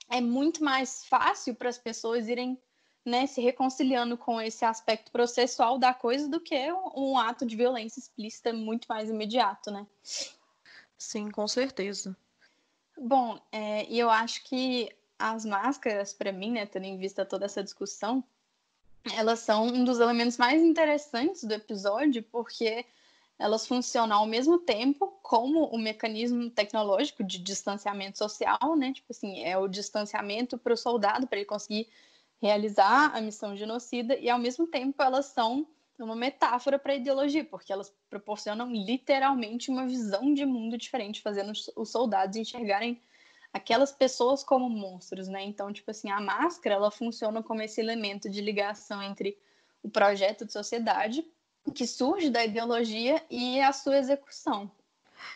é muito mais fácil para as pessoas irem né, se reconciliando com esse aspecto processual da coisa do que um ato de violência explícita muito mais imediato, né? Sim, com certeza. Bom, é, e é, eu acho que as máscaras, para mim, né, tendo em vista toda essa discussão, elas são um dos elementos mais interessantes do episódio, porque elas funcionam ao mesmo tempo como o mecanismo tecnológico de distanciamento social, né? Tipo assim, é o distanciamento para o soldado para ele conseguir realizar a missão genocida e, ao mesmo tempo, elas são uma metáfora para a ideologia, porque elas proporcionam literalmente uma visão de mundo diferente, fazendo os soldados enxergarem aquelas pessoas como monstros, né? Então, tipo assim, a máscara, ela funciona como esse elemento de ligação entre o projeto de sociedade que surge da ideologia e a sua execução.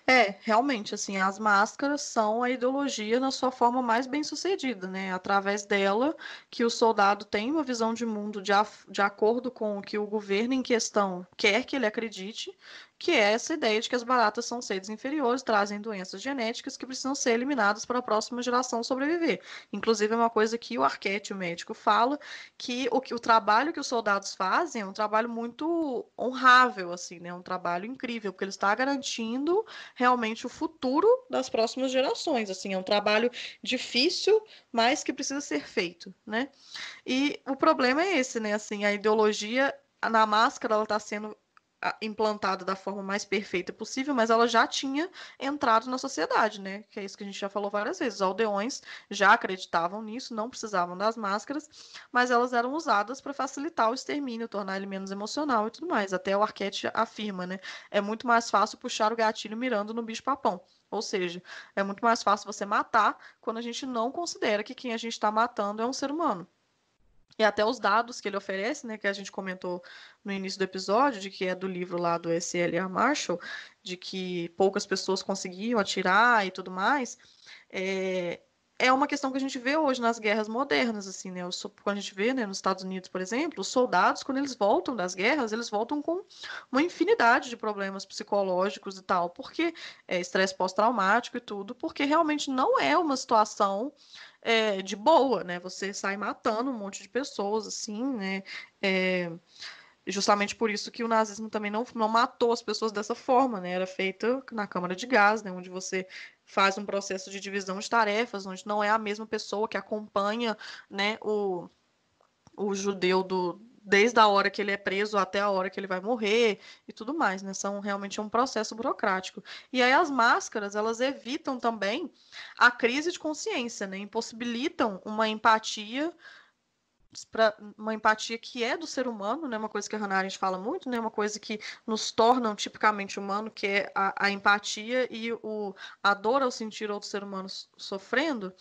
É, realmente, assim, as máscaras são a ideologia na sua forma mais bem-sucedida, né? Através dela que o soldado tem uma visão de mundo de, de acordo com o que o governo em questão quer que ele acredite, que é essa ideia de que as baratas são seres inferiores, trazem doenças genéticas que precisam ser eliminadas para a próxima geração sobreviver. Inclusive, é uma coisa que o Arquete, o médico, fala, que o, que o trabalho que os soldados fazem é um trabalho muito honrável, assim, né? um trabalho incrível, porque ele está garantindo realmente o futuro das próximas gerações. Assim, é um trabalho difícil, mas que precisa ser feito. Né? E o problema é esse, né? Assim, a ideologia na máscara ela está sendo implantada da forma mais perfeita possível, mas ela já tinha entrado na sociedade, né? Que é isso que a gente já falou várias vezes. Os aldeões já acreditavam nisso, não precisavam das máscaras, mas elas eram usadas para facilitar o extermínio, tornar ele menos emocional e tudo mais. Até o Arquete afirma, né? É muito mais fácil puxar o gatilho mirando no bicho-papão. Ou seja, é muito mais fácil você matar quando a gente não considera que quem a gente está matando é um ser humano e até os dados que ele oferece, né, que a gente comentou no início do episódio, de que é do livro lá do S.L.A. Marshall, de que poucas pessoas conseguiam atirar e tudo mais, é, é uma questão que a gente vê hoje nas guerras modernas, assim, né? Quando a gente vê, né, nos Estados Unidos, por exemplo, os soldados, quando eles voltam das guerras, eles voltam com uma infinidade de problemas psicológicos e tal, porque é, estresse pós-traumático e tudo, porque realmente não é uma situação é, de boa, né? Você sai matando um monte de pessoas, assim, né? É, justamente por isso que o nazismo também não, não matou as pessoas dessa forma, né? Era feita na câmara de gás, né? Onde você faz um processo de divisão de tarefas, onde não é a mesma pessoa que acompanha né, o, o judeu do, desde a hora que ele é preso até a hora que ele vai morrer e tudo mais, né? São realmente é um processo burocrático. E aí as máscaras, elas evitam também a crise de consciência, né? Impossibilitam uma empatia para uma empatia que é do ser humano, né? Uma coisa que a Hannah Arendt fala muito, né? Uma coisa que nos torna tipicamente humano, que é a, a empatia e o, a dor ao sentir outro ser humano sofrendo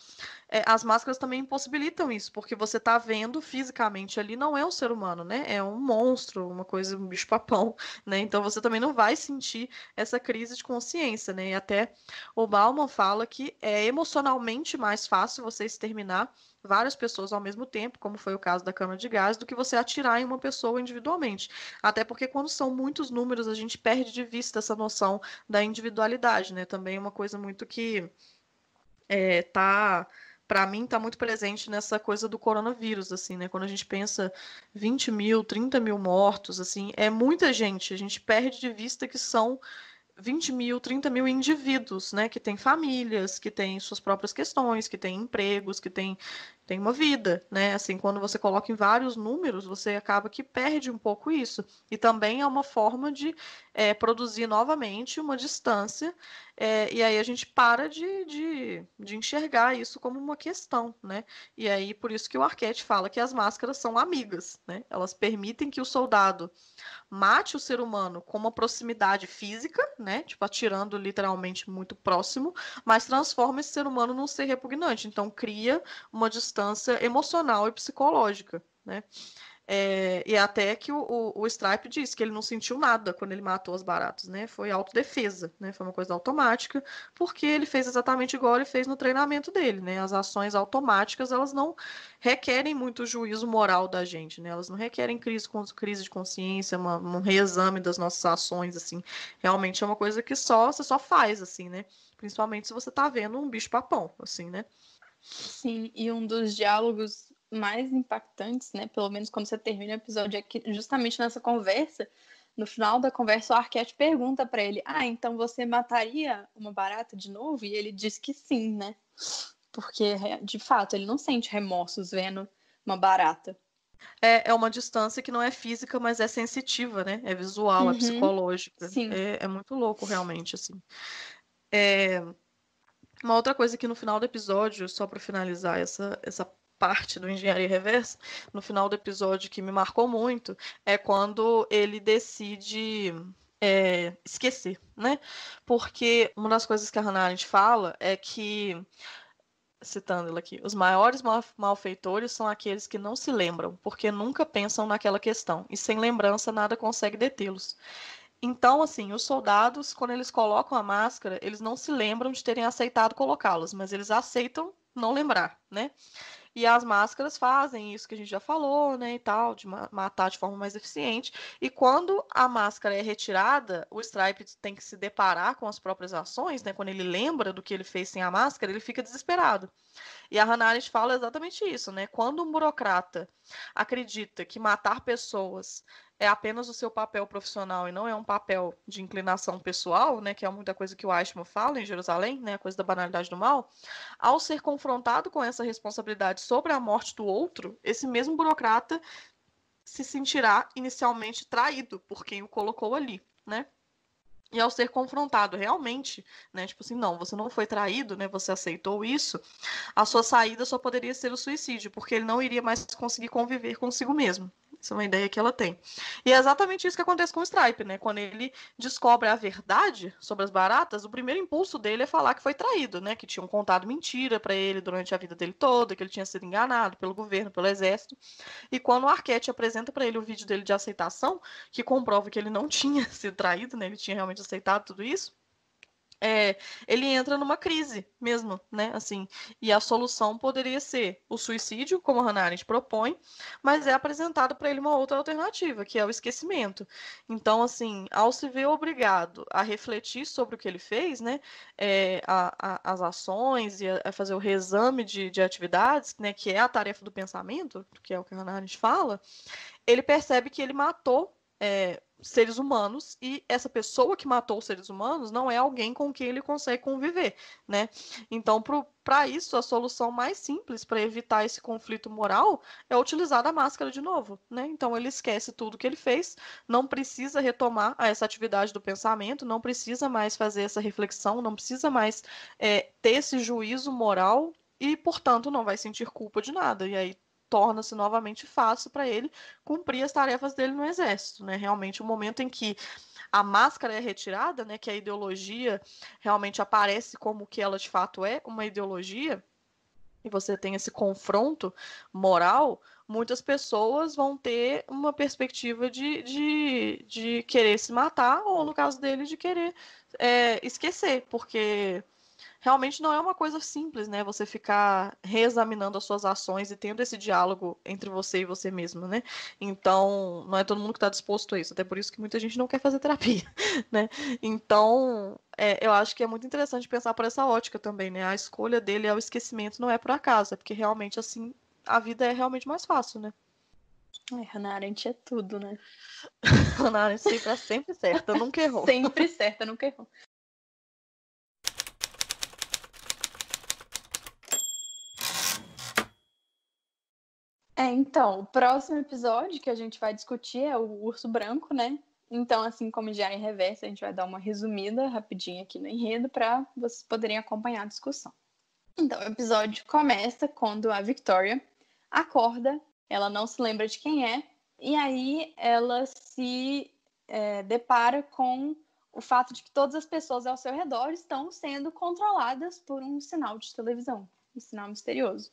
é, as máscaras também impossibilitam isso, porque você tá vendo fisicamente ali, não é um ser humano, né? É um monstro, uma coisa, um bicho-papão, [laughs] né? Então você também não vai sentir essa crise de consciência, né? E até o Bauman fala que é emocionalmente mais fácil você exterminar várias pessoas ao mesmo tempo, como foi o caso da Câmara de Gás, do que você atirar em uma pessoa individualmente. Até porque quando são muitos números, a gente perde de vista essa noção da individualidade, né? Também é uma coisa muito que é, tá para mim está muito presente nessa coisa do coronavírus, assim, né? Quando a gente pensa 20 mil, 30 mil mortos, assim, é muita gente. A gente perde de vista que são 20 mil, 30 mil indivíduos, né? Que têm famílias, que têm suas próprias questões, que têm empregos, que têm tem uma vida, né? Assim, quando você coloca em vários números, você acaba que perde um pouco isso. E também é uma forma de é, produzir novamente uma distância, é, e aí a gente para de, de, de, enxergar isso como uma questão, né? E aí, por isso que o Arquete fala que as máscaras são amigas, né? Elas permitem que o soldado mate o ser humano com uma proximidade física, né? Tipo, atirando literalmente muito próximo, mas transforma esse ser humano num ser repugnante. Então, cria uma distância distância emocional e psicológica, né? É, e até que o, o, o, Stripe disse que ele não sentiu nada quando ele matou as baratas, né? Foi autodefesa, né? Foi uma coisa automática, porque ele fez exatamente igual ele fez no treinamento dele, né? As ações automáticas, elas não requerem muito juízo moral da gente, né? Elas não requerem crise, crise de consciência, uma, um reexame das nossas ações, assim. Realmente é uma coisa que só você só faz, assim, né? Principalmente se você tá vendo um bicho papão, assim, né? Sim, e um dos diálogos mais impactantes, né? Pelo menos quando você termina o episódio, é que justamente nessa conversa, no final da conversa, o Arquette pergunta para ele: Ah, então você mataria uma barata de novo? E ele diz que sim, né? Porque, de fato, ele não sente remorsos vendo uma barata. É, é uma distância que não é física, mas é sensitiva, né? É visual, é uhum. é psicológica. Sim. É, é muito louco, realmente, assim. É, uma outra coisa que no final do episódio, só para finalizar essa, essa parte do Engenharia Reversa, no final do episódio que me marcou muito, é quando ele decide é, esquecer, né? Porque uma das coisas que a Hannah Arendt fala é que, citando ela aqui, os maiores malfeitores são aqueles que não se lembram, porque nunca pensam naquela questão, e sem lembrança nada consegue detê-los. Então, assim, os soldados, quando eles colocam a máscara, eles não se lembram de terem aceitado colocá-las, mas eles aceitam não lembrar, né? E as máscaras fazem isso que a gente já falou, né, e tal, de matar de forma mais eficiente. E quando a máscara é retirada, o Stripe tem que se deparar com as próprias ações, né? Quando ele lembra do que ele fez sem a máscara, ele fica desesperado. E a Hanares fala exatamente isso, né? Quando um burocrata acredita que matar pessoas é apenas o seu papel profissional e não é um papel de inclinação pessoal, né, que é muita coisa que o Eichmann fala em Jerusalém, né, a coisa da banalidade do mal, ao ser confrontado com essa responsabilidade sobre a morte do outro, esse mesmo burocrata se sentirá inicialmente traído por quem o colocou ali, né? E ao ser confrontado realmente, né, tipo assim, não, você não foi traído, né, você aceitou isso, a sua saída só poderia ser o suicídio, porque ele não iria mais conseguir conviver consigo mesmo. Isso é uma ideia que ela tem. E é exatamente isso que acontece com o Stripe, né? Quando ele descobre a verdade sobre as baratas, o primeiro impulso dele é falar que foi traído, né? Que tinham contado mentira para ele durante a vida dele toda, que ele tinha sido enganado pelo governo, pelo exército. E quando o Arquete apresenta para ele o vídeo dele de aceitação, que comprova que ele não [laughs] tinha sido traído, né? Ele tinha realmente aceitado tudo isso é, ele entra numa crise mesmo, né? Assim, e a solução poderia ser o suicídio, como a Hannah Arendt propõe, mas é apresentado para ele uma outra alternativa, que é o esquecimento. Então, assim, ao se ver obrigado a refletir sobre o que ele fez, né? É, a, a, as ações e a, a, fazer o reexame de, de atividades, né? Que é a tarefa do pensamento, que é o que a Hannah Arendt fala, ele percebe que ele matou é, seres humanos e essa pessoa que matou os seres humanos não é alguém com quem ele consegue conviver, né? Então, para isso, a solução mais simples para evitar esse conflito moral é utilizar a máscara de novo, né? Então, ele esquece tudo que ele fez, não precisa retomar essa atividade do pensamento, não precisa mais fazer essa reflexão, não precisa mais é, ter esse juízo moral e, portanto, não vai sentir culpa de nada. E aí torna-se novamente fácil para ele cumprir as tarefas dele no exército, né? Realmente o momento em que a máscara é retirada, né, que a ideologia realmente aparece como que ela de fato é, uma ideologia, e você tem esse confronto moral, muitas pessoas vão ter uma perspectiva de, de, de querer se matar, ou no caso dele, de querer é, esquecer, porque realmente não é uma coisa simples, né? Você ficar reexaminando as suas ações e tendo esse diálogo entre você e você mesmo, né? Então, não é todo mundo que está disposto a isso. Até por isso que muita gente não quer fazer terapia, [laughs] né? Então, é, eu acho que é muito interessante pensar por essa ótica também, né? A escolha dele ao esquecimento não é por acaso, é porque realmente assim a vida é realmente mais fácil, né? É, Hannah Arendt é tudo, né? [laughs] Hannah Arendt sempre é sempre certa, nunca errou. [laughs] Sempre certa, nunca errou. É, então, o próximo episódio que a gente vai discutir é o urso branco, né? Então, assim como já em reversa, a gente vai dar uma resumida rapidinha aqui no enredo para vocês poderem acompanhar a discussão. Então, o episódio começa quando a Victoria acorda, ela não se lembra de quem é, e aí ela se é, depara com o fato de que todas as pessoas ao seu redor estão sendo controladas por um sinal de televisão, um sinal misterioso.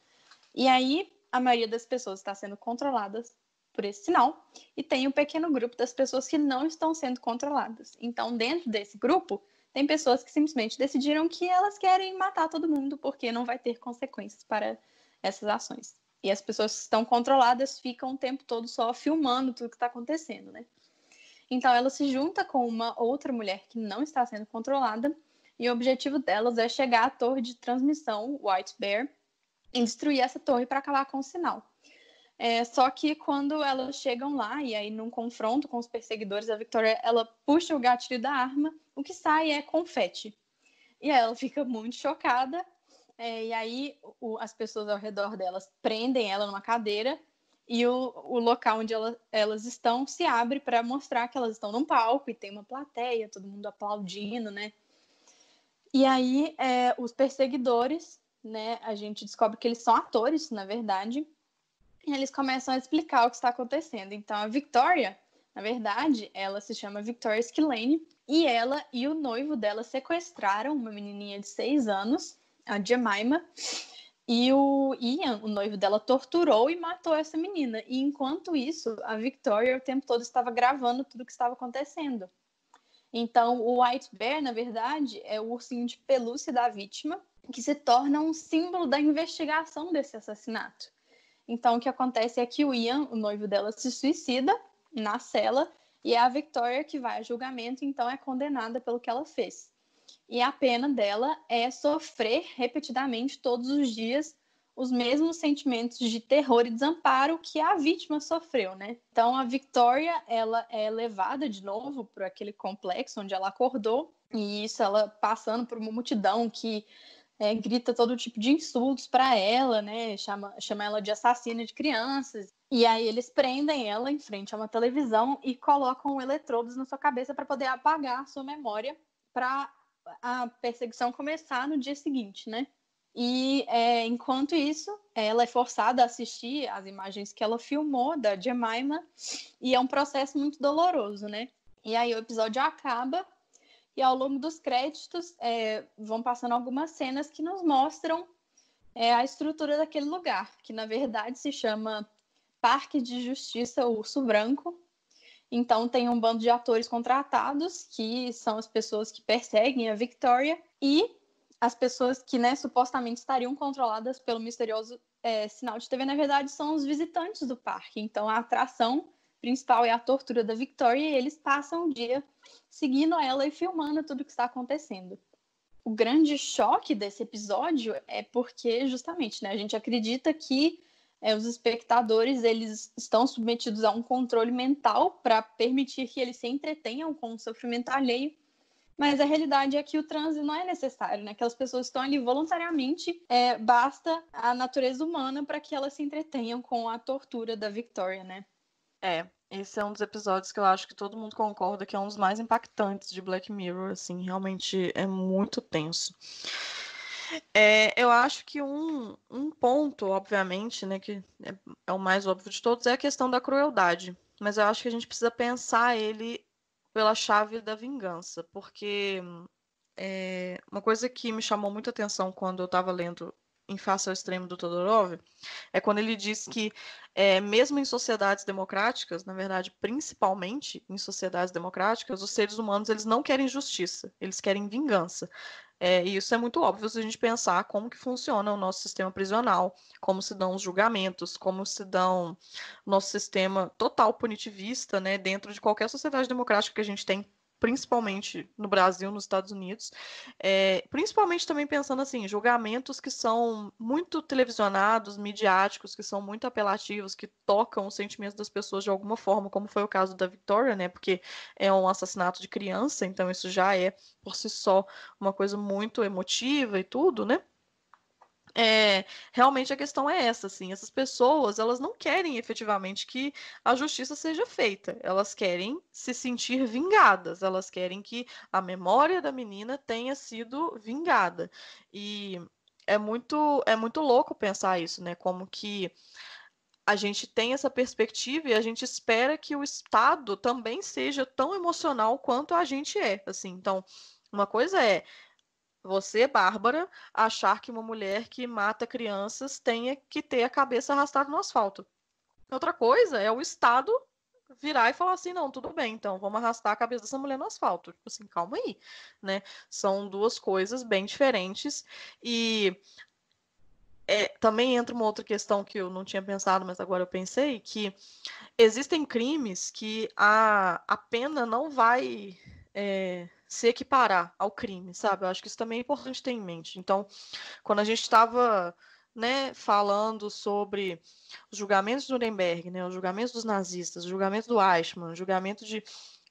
E aí a maioria das pessoas está sendo controladas por esse sinal e tem um pequeno grupo das pessoas que não estão sendo controladas. Então, dentro desse grupo, tem pessoas que simplesmente decidiram que elas querem matar todo mundo porque não vai ter consequências para essas ações. E as pessoas que estão controladas ficam o tempo todo só filmando tudo que está acontecendo, né? Então, ela se junta com uma outra mulher que não está sendo controlada e o objetivo delas é chegar à torre de transmissão White Bear em destruir essa torre para acabar com o sinal. É, só que quando elas chegam lá, e aí num confronto com os perseguidores, a Victoria ela puxa o gatilho da arma, o que sai é confete. E aí ela fica muito chocada, é, e aí o, as pessoas ao redor delas prendem ela numa cadeira, e o, o local onde ela, elas estão se abre para mostrar que elas estão num palco e tem uma plateia, todo mundo aplaudindo, né? E aí é, os perseguidores né? A gente descobre que eles são atores, na verdade, e eles começam a explicar o que está acontecendo. Então, a Victoria, na verdade, ela se chama Victoria Skilane. e ela e o noivo dela sequestraram uma menininha de seis anos, a Jemima, e o Ian, o noivo dela, torturou e matou essa menina. E enquanto isso, a Victoria o tempo todo estava gravando tudo o que estava acontecendo. Então, o White Bear, na verdade, é o ursinho de pelúcia da vítima, que se torna um símbolo da investigação desse assassinato. Então, o que acontece é que o Ian, o noivo dela, se suicida na cela e é a Victoria que vai a julgamento, então é condenada pelo que ela fez. E a pena dela é sofrer repetidamente todos os dias os mesmos sentimentos de terror e desamparo que a vítima sofreu, né? Então a Victoria, ela é levada de novo para aquele complexo onde ela acordou, e isso ela passando por uma multidão que é, grita todo tipo de insultos para ela, né? Chama, chama ela de assassina de crianças. E aí eles prendem ela em frente a uma televisão e colocam eletrodos na sua cabeça para poder apagar a sua memória para a perseguição começar no dia seguinte, né? E é, enquanto isso, ela é forçada a assistir as imagens que ela filmou da Jemima e é um processo muito doloroso, né? E aí o episódio acaba e ao longo dos créditos é, vão passando algumas cenas que nos mostram é, a estrutura daquele lugar, que na verdade se chama Parque de Justiça Urso Branco. Então tem um bando de atores contratados, que são as pessoas que perseguem a Victoria, e as pessoas que né, supostamente estariam controladas pelo misterioso é, sinal de TV, na verdade, são os visitantes do parque. Então a atração principal é a tortura da Victoria e eles passam o dia seguindo ela e filmando tudo o que está acontecendo. O grande choque desse episódio é porque justamente, né, a gente acredita que é, os espectadores eles estão submetidos a um controle mental para permitir que eles se entretenham com o sofrimento alheio mas a realidade é que o transe não é necessário, né? Aquelas pessoas estão ali voluntariamente, é, basta a natureza humana para que elas se entretenham com a tortura da Victoria, né? É, esse é um dos episódios que eu acho que todo mundo concorda que é um dos mais impactantes de Black Mirror, assim, realmente é muito tenso. É, eu acho que um, um ponto, obviamente, né, que é, é, o mais óbvio de todos, é a questão da crueldade. Mas eu acho que a gente precisa pensar ele pela chave da vingança, porque é, uma coisa que me chamou muita atenção quando eu estava lendo em face ao extremo do Todorov, é quando ele diz que, é, mesmo em sociedades democráticas, na verdade, principalmente em sociedades democráticas, os seres humanos eles não querem justiça, eles querem vingança. É, e isso é muito óbvio se a gente pensar como que funciona o nosso sistema prisional, como se dão os julgamentos, como se dão nosso sistema total punitivista, né, dentro de qualquer sociedade democrática que a gente tem principalmente no Brasil, nos Estados Unidos, é, principalmente também pensando assim, julgamentos que são muito televisionados, midiáticos, que são muito apelativos, que tocam os sentimentos das pessoas de alguma forma, como foi o caso da Victoria, né? Porque é um assassinato de criança, então isso já é por si só uma coisa muito emotiva e tudo, né? é, realmente a questão é essa, assim, essas pessoas, elas não querem efetivamente que a justiça seja feita, elas querem se sentir vingadas, elas querem que a memória da menina tenha sido vingada. E é muito, é muito louco pensar isso, né? Como que a gente tem essa perspectiva e a gente espera que o Estado também seja tão emocional quanto a gente é, assim. Então, uma coisa é você, Bárbara, achar que uma mulher que mata crianças tenha que ter a cabeça arrastada no asfalto. Outra coisa é o Estado virar e falar assim, não, tudo bem, então vamos arrastar a cabeça dessa mulher no asfalto. Tipo assim, calma aí, né? São duas coisas bem diferentes e é, também entra uma outra questão que eu não tinha pensado, mas agora eu pensei, que existem crimes que a, a pena não vai é, se equiparar ao crime, sabe? Eu acho que isso também é importante ter em mente. Então, quando a gente estava né, falando sobre os julgamentos de Nuremberg, né, os julgamentos dos nazistas, o julgamento do Eichmann, o julgamento de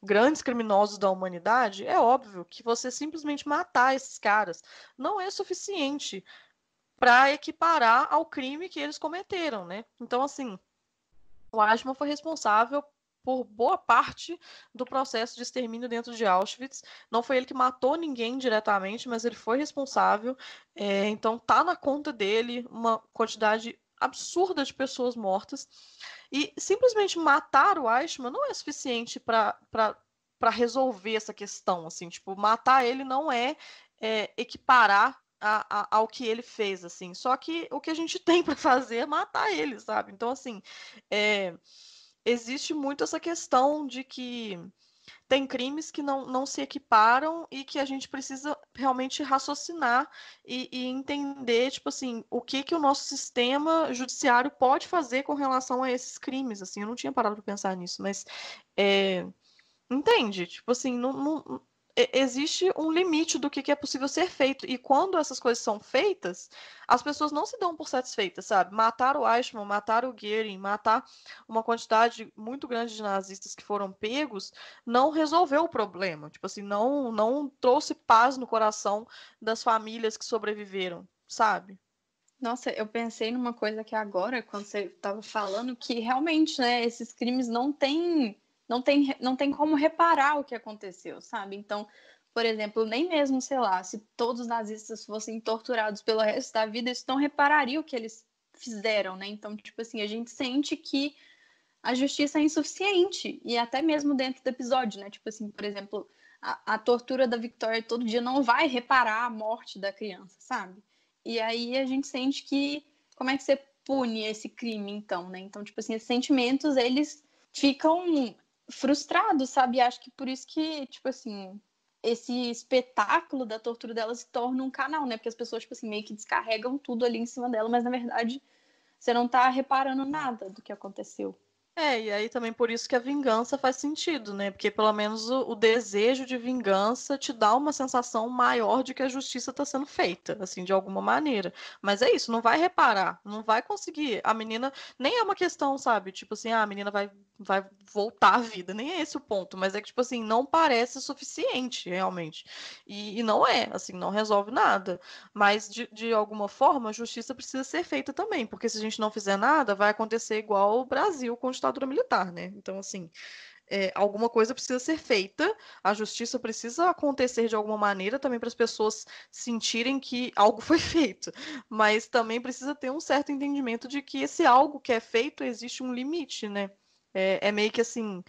grandes criminosos da humanidade, é óbvio que você simplesmente matar esses caras não é suficiente para equiparar ao crime que eles cometeram, né? Então, assim, o Eichmann foi responsável por boa parte do processo de extermínio dentro de Auschwitz. Não foi ele que matou ninguém diretamente, mas ele foi responsável. É, então tá na conta dele uma quantidade absurda de pessoas mortas. E simplesmente matar o Eichmann não é suficiente para resolver essa questão. assim tipo Matar ele não é, é equiparar a, a, ao que ele fez. assim Só que o que a gente [laughs] tem para fazer é matar ele, sabe? Então, assim. É existe muito essa questão de que tem crimes que não, não se equiparam e que a gente precisa realmente raciocinar e, e, entender, tipo assim, o que que o nosso sistema judiciário pode fazer com relação a esses crimes, assim, eu não tinha parado para pensar nisso, mas é, entende, tipo assim, não, não existe um limite do que, que é possível ser feito. E quando essas coisas são feitas, as pessoas não se dão por satisfeitas, sabe? Matar o Eichmann, matar o Goering, matar uma quantidade muito grande de nazistas que foram pegos, não resolveu o problema. Tipo assim, não, não trouxe paz no coração das famílias que sobreviveram, sabe? Nossa, eu pensei numa coisa que agora, quando você estava falando, que realmente, né, esses crimes não têm não tem, não tem como reparar o que aconteceu, sabe? Então, por exemplo, nem mesmo, sei lá, se todos os nazistas fossem torturados pelo resto da vida, isso não repararia o que eles fizeram, né? Então, tipo assim, a gente sente que a justiça é insuficiente, e até mesmo dentro do episódio, né? Tipo assim, por exemplo, a, a tortura da Victoria todo dia não vai reparar a morte da criança, sabe? E aí a gente sente que como é que você pune esse crime, então, né? Então, tipo assim, esses sentimentos, eles ficam frustrado, sabe? Acho que por isso que, tipo assim, esse espetáculo da tortura dela se torna um canal, né? Porque as pessoas, tipo assim, meio que descarregam tudo ali em cima dela, mas na verdade você não tá reparando nada do que aconteceu. É, e aí também por isso que a vingança faz sentido, né? Porque pelo menos o, o desejo de vingança te dá uma sensação maior de que a justiça está sendo feita, assim, de alguma maneira. Mas é isso, não vai reparar, não vai conseguir. A menina nem é uma questão, sabe? Tipo assim, ah, a menina vai, vai voltar à vida, nem é esse o ponto. Mas é que, tipo assim, não parece suficiente, realmente. E, e não é, assim, não resolve nada. Mas de, de alguma forma, a justiça precisa ser feita também, porque se a gente não fizer nada, vai acontecer igual o Brasil com ditadura militar, né? Então, assim, é, alguma coisa precisa ser feita, a justiça precisa acontecer de alguma maneira também para as pessoas sentirem que algo foi [laughs] feito, mas também precisa ter um certo entendimento de que esse algo que é feito existe um limite, né? É, é meio que assim,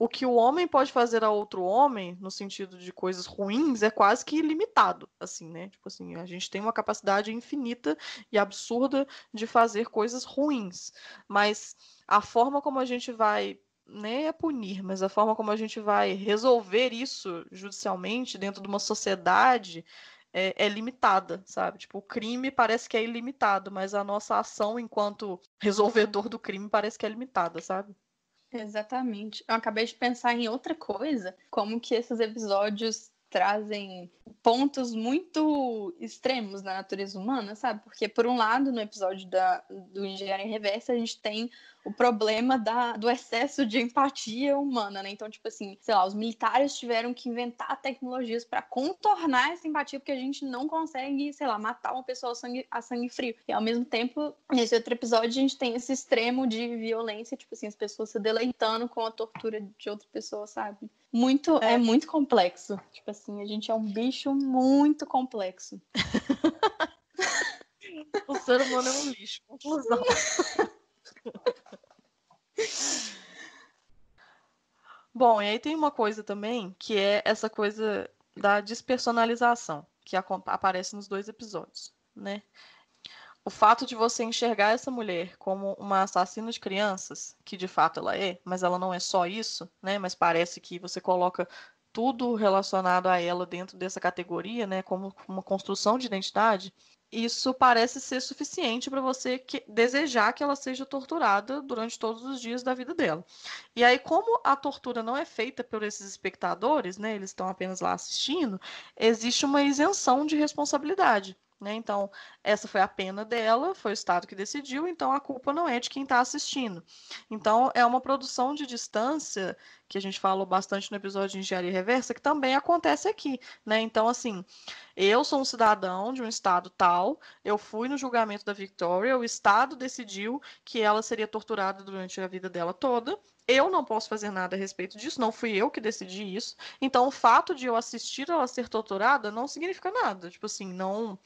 o que o homem pode fazer a outro homem, no sentido de coisas ruins, é quase que ilimitado, assim, né? Tipo assim, a gente tem uma capacidade infinita e absurda de fazer coisas ruins, mas a forma como a gente vai né é punir, mas a forma como a gente vai resolver isso judicialmente dentro de uma sociedade é, é, limitada, sabe? Tipo, o crime parece que é ilimitado, mas a nossa ação enquanto resolvedor do crime parece que é limitada, sabe? Exatamente. Eu acabei de pensar em outra coisa, como que esses episódios trazem pontos muito extremos na natureza humana, sabe? Porque, por um lado, no episódio da, do Engenharia Reversa, a gente tem o problema da, do excesso de empatia humana, né? Então, tipo assim, sei lá, os militares tiveram que inventar tecnologias para contornar essa empatia, porque a gente não consegue, sei lá, matar uma pessoa a sangue, a sangue frio. E, ao mesmo tempo, nesse outro episódio, a gente tem esse extremo de violência, tipo assim, as pessoas se deleitando com a tortura de outra pessoa, sabe? Muito, é, é muito complexo. Tipo assim, a gente é um bicho lixo muito complexo. [laughs] o ser humano é um lixo, conclusão. [laughs] Bom, e aí tem uma coisa também que é essa coisa da despersonalização que aparece nos dois episódios, né? O fato de você enxergar essa mulher como uma assassina de crianças, que de fato ela é, mas ela não é só isso, né? Mas parece que você coloca tudo relacionado a ela dentro dessa categoria, né, como uma construção de identidade, isso parece ser suficiente para você que, desejar que ela seja torturada durante todos os dias da vida dela. E aí, como a tortura não é feita por esses espectadores, né, eles estão apenas lá assistindo, existe uma isenção de responsabilidade. Né? Então, essa foi a pena dela, foi o Estado que decidiu, então a culpa não é de quem está assistindo. Então, é uma produção de distância, que a gente falou bastante no episódio de Engenharia Reversa, que também acontece aqui. Né? Então, assim, eu sou um cidadão de um Estado tal, eu fui no julgamento da Victoria, o Estado decidiu que ela seria torturada durante a vida dela toda, eu não posso fazer nada a respeito disso, não fui eu que decidi isso. Então, o fato de eu assistir ela ser torturada não significa nada. Tipo assim, não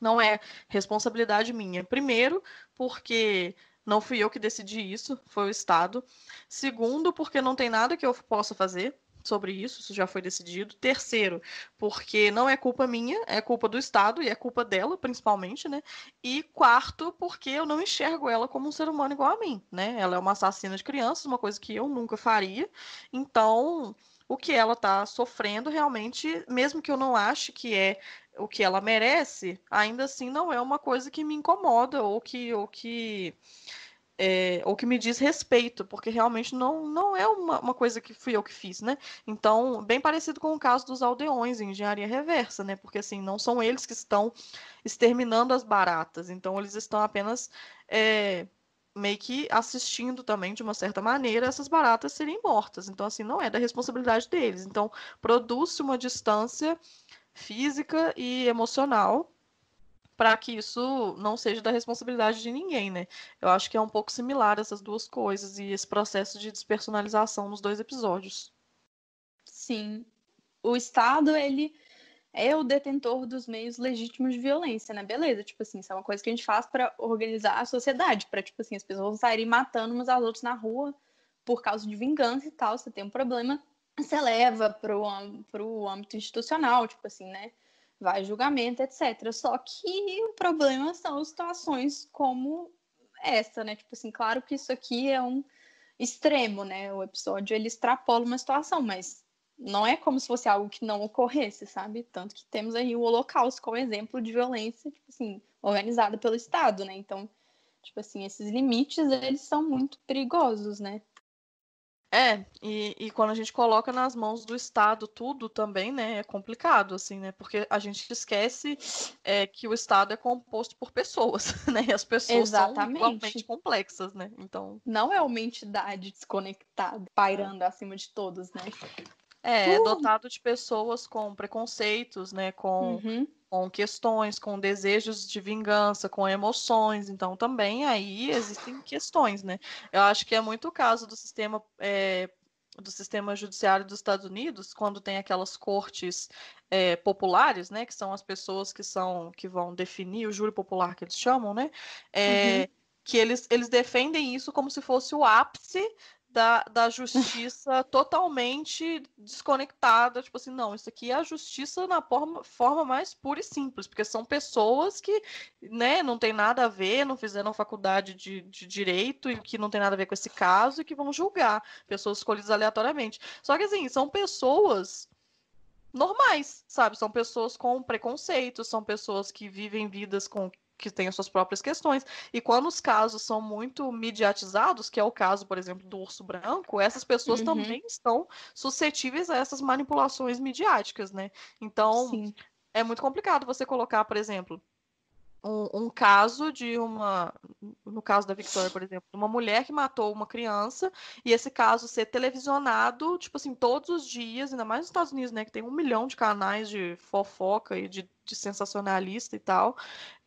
não é responsabilidade minha. Primeiro, porque não fui eu que decidi isso, foi o Estado. Segundo, porque não tem nada que eu possa fazer sobre isso, isso já foi decidido. Terceiro, porque não é culpa minha, é culpa do Estado e é culpa dela, principalmente, né? E quarto, porque eu não enxergo ela como um ser humano igual a mim, né? Ela é uma assassina de crianças, uma coisa que eu nunca faria. Então, o que ela está sofrendo realmente, mesmo que eu não ache que é o que ela merece, ainda assim não é uma coisa que me incomoda ou que ou que é, ou que me diz respeito, porque realmente não, não é uma, uma coisa que fui eu que fiz, né? Então, bem parecido com o caso dos aldeões em engenharia reversa, né? Porque assim, não são eles que estão exterminando as baratas, então eles estão apenas é, meio que assistindo também, de uma certa maneira, essas baratas serem mortas. Então, assim, não é da responsabilidade deles. Então, produz-se uma distância física e emocional para que isso não seja da responsabilidade de ninguém, né? Eu acho que é um pouco similar essas duas coisas e esse processo de despersonalização nos dois episódios. Sim. O Estado, ele é o detentor dos meios legítimos de violência, né? Beleza, tipo assim, isso é uma coisa que a gente faz para organizar a sociedade, para tipo assim, as pessoas vão saírem matando umas às outras na rua por causa de vingança e tal, você tem um problema, você leva pro, pro âmbito institucional, tipo assim, né? Vai julgamento, etc. Só que o problema são situações como essa, né? Tipo assim, claro que isso aqui é um extremo, né? O episódio ele extrapola uma situação, mas não é como se fosse algo que não ocorresse, sabe? Tanto que temos aí o Holocausto como exemplo de violência, tipo assim, organizada pelo Estado, né? Então, tipo assim, esses limites, eles são muito perigosos, né? É, e, e quando a gente coloca nas mãos do Estado tudo também, né, é complicado, assim, né, porque a gente esquece é, que o Estado é composto por pessoas, [laughs] né, e as pessoas Exatamente. são igualmente complexas, né, então... Não é uma entidade desconectada, pairando acima de todos, né. É, uh! dotado de pessoas com preconceitos, né? Com, uhum. com questões, com desejos de vingança, com emoções. Então, também aí existem questões, né? Eu acho que é muito o caso do sistema. É, do sistema judiciário dos Estados Unidos, quando tem aquelas cortes é, populares, né, que são as pessoas que são que vão definir o júri popular que eles chamam, né, é, uhum. que eles, eles defendem isso como se fosse o ápice da, da justiça totalmente desconectada. Tipo assim, não, isso aqui é a justiça na forma, forma mais pura e simples, porque são pessoas que né, não tem nada a ver, não fizeram faculdade de, de direito e que não tem nada a ver com esse caso e que vão julgar pessoas escolhidas aleatoriamente. Só que assim, são pessoas normais, sabe? São pessoas com preconceitos, são pessoas que vivem vidas com que tem as suas próprias questões. E quando os casos são muito mediatizados, que é o caso, por exemplo, do urso branco, essas pessoas uhum. também estão suscetíveis a essas manipulações midiáticas, né? Então, Sim. é muito complicado você colocar, por exemplo, um, um, caso de uma, no caso da Victoria, por exemplo, uma mulher que matou uma criança e esse caso ser televisionado, tipo assim, todos os dias, ainda mais nos Estados Unidos, né, que tem um milhão de canais de fofoca e de, de sensacionalista e tal,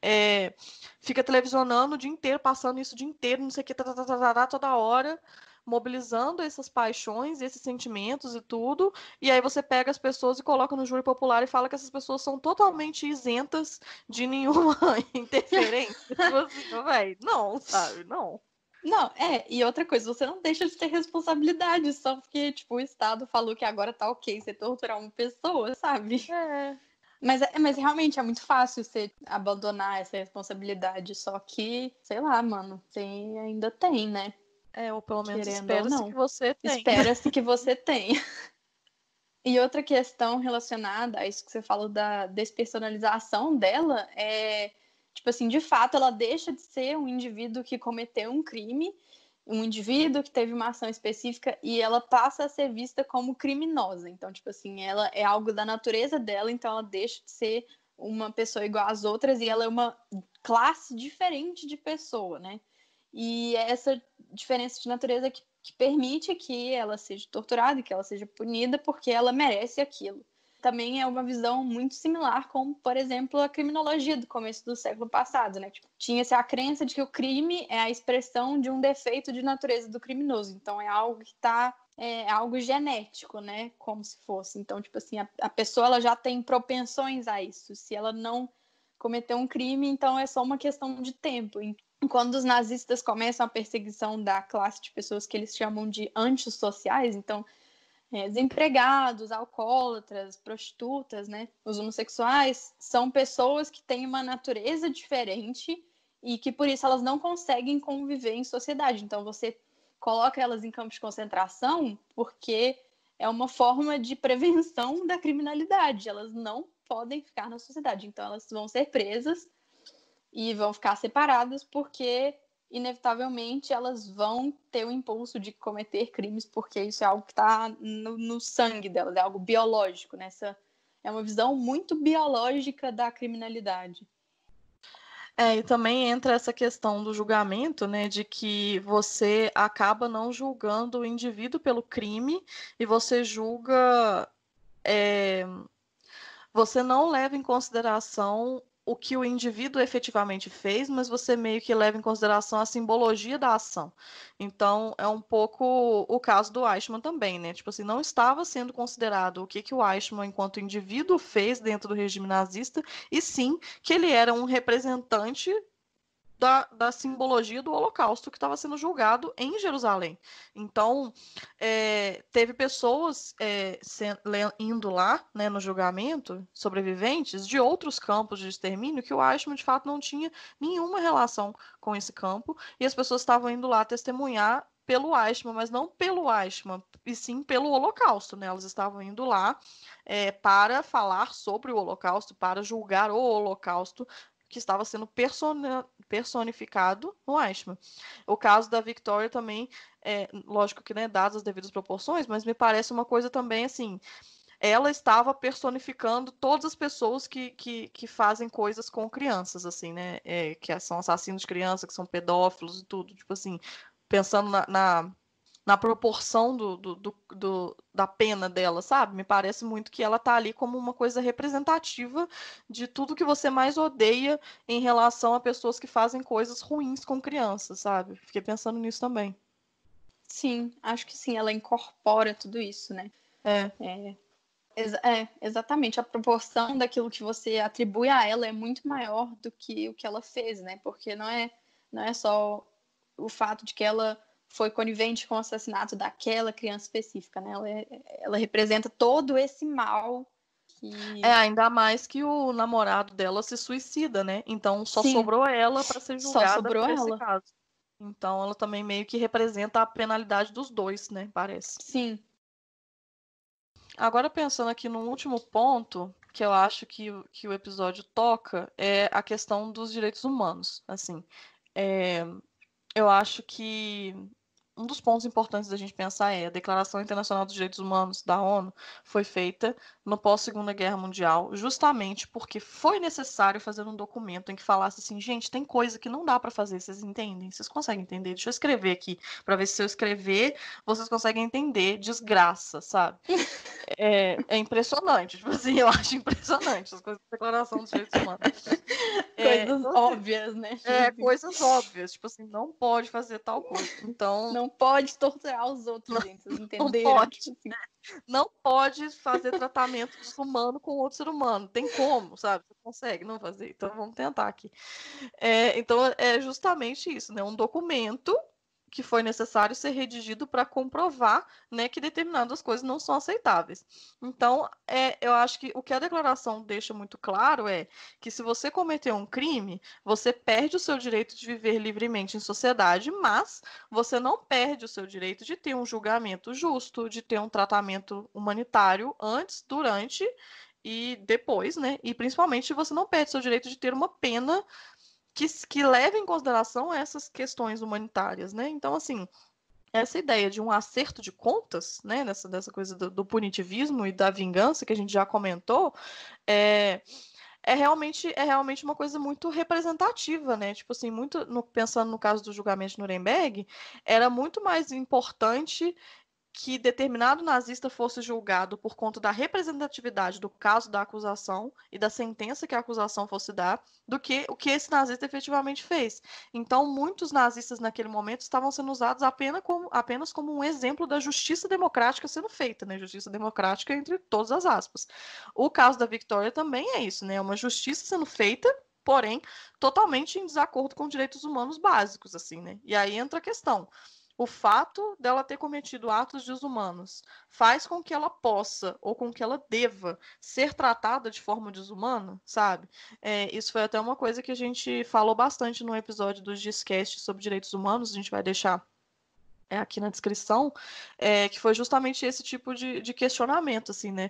é, fica televisionando o dia inteiro, passando isso o dia inteiro, não sei o que, tá, tá, tá, tá, toda hora, mobilizando essas paixões, esses sentimentos e tudo, e aí você pega as pessoas e coloca no júri popular e fala que essas pessoas são totalmente isentas de nenhuma [laughs] interferência. Você, [laughs] tipo assim, tipo, véi, não, sabe, não. Não, é, e outra coisa, você não deixa de ter responsabilidade, só porque, tipo, o Estado falou que agora tá ok você torturar uma pessoa, sabe? É. Mas, é, mas realmente é muito fácil você abandonar essa responsabilidade. Só que, sei lá, mano, tem, ainda tem, né? É, ou pelo menos espera-se que você tenha. Espera-se que você tenha. [laughs] E outra questão relacionada a isso que você falou da despersonalização dela é, tipo assim, de fato, ela deixa de ser um indivíduo que cometeu um crime um indivíduo que teve uma ação específica e ela passa a ser vista como criminosa. Então, tipo assim, ela é algo da natureza dela, então ela deixa de ser uma pessoa igual às outras e ela é uma classe diferente de pessoa, né? E é essa diferença de natureza que, que permite que ela seja torturada, que ela seja punida porque ela merece aquilo também é uma visão muito similar com, por exemplo, a criminologia do começo do século passado, né? Tipo, tinha-se a crença de que o crime é a expressão de um defeito de natureza do criminoso, então é algo que está é algo genético, né? Como se fosse. Então, tipo assim, a, a, pessoa ela já tem propensões a isso. Se ela não cometeu um crime, então é só uma questão de tempo. E quando os nazistas começam a perseguição da classe de pessoas que eles chamam de antissociais, então é, desempregados, alcoólatras, prostitutas, né? Os homossexuais são pessoas que têm uma natureza diferente e que por isso elas não conseguem conviver em sociedade. Então você coloca elas em campos de concentração porque é uma forma de prevenção [laughs] da criminalidade. Elas não podem ficar na sociedade. Então elas vão ser presas e vão ficar separadas porque inevitavelmente elas vão ter o impulso de cometer crimes, porque isso é algo que está no, no, sangue delas, é algo biológico, né? Essa é uma visão muito biológica da criminalidade. É, e também entra essa questão do julgamento, né, de que você acaba não julgando o indivíduo pelo crime e você julga. É, você não leva em consideração o que o indivíduo efetivamente fez, mas você meio que leva em consideração a simbologia da ação. Então, é um pouco o caso do Eichmann também, né? Tipo assim, não estava sendo considerado o que, que o Eichmann, enquanto indivíduo, fez dentro do regime nazista, e sim que ele era um representante da, da simbologia do holocausto que estava sendo julgado em Jerusalém. Então, é, teve pessoas é, indo lá né, no julgamento, sobreviventes de outros campos de extermínio, que o Eichmann, de fato, não tinha nenhuma relação com esse campo, e as pessoas estavam indo lá testemunhar pelo Eichmann, mas não pelo Eichmann, e sim pelo Holocausto, né? Elas estavam indo lá é, para falar sobre o Holocausto, para julgar o Holocausto que estava sendo personificado no Eichmann. O caso da Victoria também, é, lógico que né, dadas as devidas proporções, mas me parece uma coisa também assim. Ela estava personificando todas as pessoas que, que, que fazem coisas com crianças, assim, né? É, que são assassinos de crianças, que são pedófilos e tudo. Tipo assim, pensando na, na na proporção do, do, do, do, da pena dela, sabe? Me parece muito que ela tá ali como uma coisa representativa de tudo que você mais odeia em relação a pessoas que fazem coisas ruins com crianças, sabe? Fiquei pensando nisso também. Sim, acho que sim, ela incorpora tudo isso, né? É. é. É, exatamente. A proporção daquilo que você atribui a ela é muito maior do que o que ela fez, né? Porque não é, não é só o fato de que ela foi conivente com o assassinato daquela criança específica, né? Ela, é, ela representa todo esse mal. Que... É, ainda mais que o namorado dela se suicida, né? Então só Sim. sobrou ela para ser julgada só sobrou ela. caso. Então ela também meio que representa a penalidade dos dois, né? Parece. Sim. Agora pensando aqui no último ponto que eu acho que, que o episódio toca é a questão dos direitos humanos. Assim, é, eu acho que um dos pontos importantes da gente pensar é a Declaração Internacional dos Direitos Humanos da ONU foi feita no pós-Segunda Guerra Mundial, justamente porque foi necessário fazer um documento em que falasse assim, gente, tem coisa que não dá para fazer, vocês entendem? Vocês conseguem entender? Deixa eu escrever aqui, para ver se eu escrever, vocês conseguem entender, desgraça, sabe? É, é impressionante, [laughs] tipo assim, eu acho impressionante as coisas da Declaração dos Direitos Humanos. [laughs] É, coisas óbvias, né? É, coisas óbvias, tipo assim, não pode fazer tal coisa. Então, não não pode torturar os outros, gente. Vocês [laughs] entenderam? Não pode, não pode fazer tratamento humano com outro ser humano. Tem como, sabe? Você consegue não fazer. Então vamos tentar aqui. É, então é justamente isso, né? Um documento que foi necessário ser redigido para comprovar né, que determinadas coisas não são aceitáveis. Então, é, eu acho que o que a declaração deixa muito claro é que se você cometeu um crime, você perde o seu direito de viver livremente em sociedade, mas você não perde o seu direito de ter um julgamento justo, de ter um tratamento humanitário antes, durante e depois, né? E principalmente você não perde o seu direito de ter uma pena que, que leve em consideração essas questões humanitárias, né? Então, assim, essa ideia de um acerto de contas, né, dessa, dessa coisa do, do punitivismo e da vingança que a gente já comentou, é, é realmente é realmente uma coisa muito representativa, né? Tipo assim, muito no, pensando no caso do julgamento de Nuremberg, era muito mais importante que determinado nazista fosse julgado por conta da representatividade do caso da acusação e da sentença que a acusação fosse dar, do que o que esse nazista efetivamente fez. Então, muitos nazistas naquele momento estavam sendo usados apenas como, apenas como um exemplo da justiça democrática sendo feita, né? Justiça democrática entre todas as aspas. O caso da Victoria também é isso, né? É uma justiça sendo feita porém totalmente em desacordo com direitos humanos básicos, assim, né? E aí entra a questão: o fato dela ter cometido atos desumanos faz com que ela possa ou com que ela deva ser tratada de forma desumana, sabe? É, isso foi até uma coisa que a gente falou bastante no episódio dos Discast sobre direitos humanos, a gente vai deixar é, aqui na descrição, é, que foi justamente esse tipo de, de questionamento, assim, né?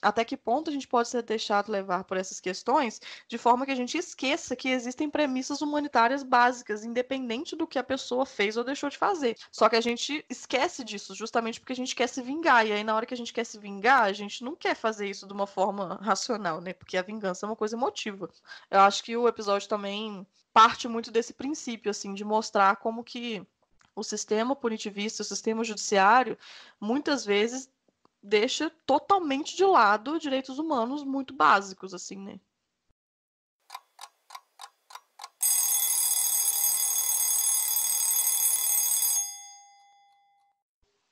até que ponto a gente pode ser deixado levar por essas questões, de forma que a gente esqueça que existem premissas humanitárias básicas, independente do que a pessoa fez ou deixou de fazer. Só que a gente esquece disso, justamente porque a gente quer se vingar. E aí, na hora que a gente quer se vingar, a gente não quer fazer isso de uma forma racional, né? Porque a vingança é uma coisa emotiva. Eu acho que o episódio também parte muito desse princípio, assim, de mostrar como que o sistema punitivista, o sistema judiciário, muitas vezes deixa totalmente de lado direitos humanos muito básicos, assim, né?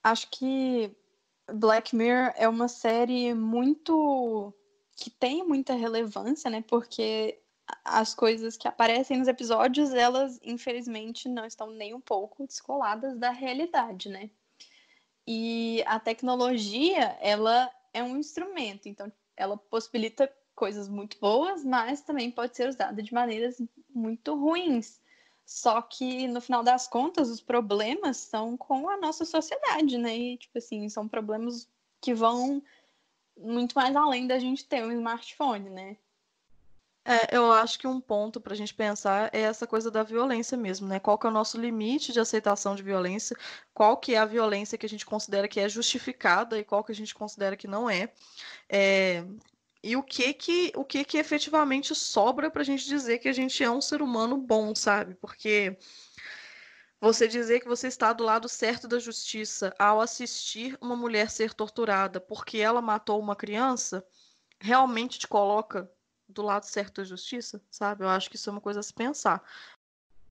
Acho que Black Mirror é uma série muito que tem muita relevância, né? Porque as coisas que aparecem nos episódios, elas infelizmente não estão nem um pouco descoladas da realidade, né? E a tecnologia, ela é um instrumento, então ela possibilita coisas muito boas, mas também pode ser usada de maneiras muito ruins. Só que no final das contas, os problemas são com a nossa sociedade, né? E tipo assim, são problemas que vão muito mais além da gente ter um smartphone, né? É, eu acho que um ponto para a gente pensar é essa coisa da violência mesmo, né? Qual que é o nosso limite de aceitação de violência? Qual que é a violência que a gente considera que é justificada e qual que a gente considera que não é? é e o que que o que que efetivamente sobra para a gente dizer que a gente é um ser humano bom, sabe? Porque você dizer que você está do lado certo da justiça ao assistir uma mulher ser torturada porque ela matou uma criança realmente te coloca do lado certo da justiça, sabe? Eu acho que isso é uma coisa a se pensar.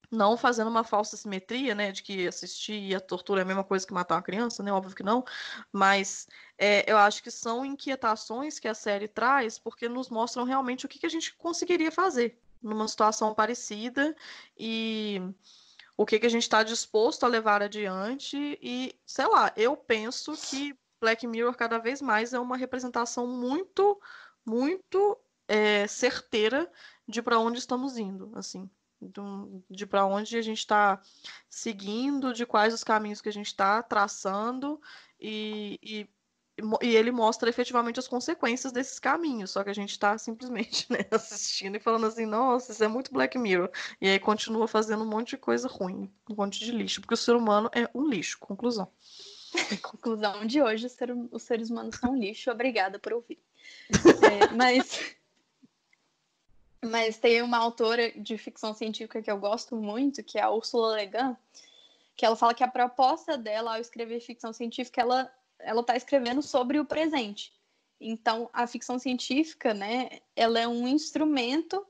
Não fazendo uma falsa simetria, né, de que assistir a tortura é a mesma coisa que matar uma criança, né? Óbvio que não, mas é, eu acho que são inquietações que a série traz, porque nos mostram realmente o que, que a gente conseguiria fazer numa situação parecida e o que, que a gente está disposto a levar adiante. E, sei lá, eu penso que Black Mirror cada vez mais é uma representação muito, muito é, certeira de para onde estamos indo, assim, então, de para onde a gente está seguindo, de quais os caminhos que a gente está traçando e, e e ele mostra efetivamente as consequências desses caminhos, só que a gente está simplesmente [laughs] né, assistindo e falando assim, nossa, isso é muito Black Mirror. E aí continua fazendo um monte de coisa ruim, um monte de lixo, porque o ser humano é um lixo, conclusão. [laughs] conclusão de hoje, os seres humanos são lixo, obrigada por ouvir. [laughs] É, mas mas tem uma autora de ficção científica que eu gosto muito, que é a Ursula Le Guin, que ela fala que a proposta dela ao escrever ficção científica, ela ela está escrevendo sobre o presente. Então, a ficção científica, né, ela é um instrumento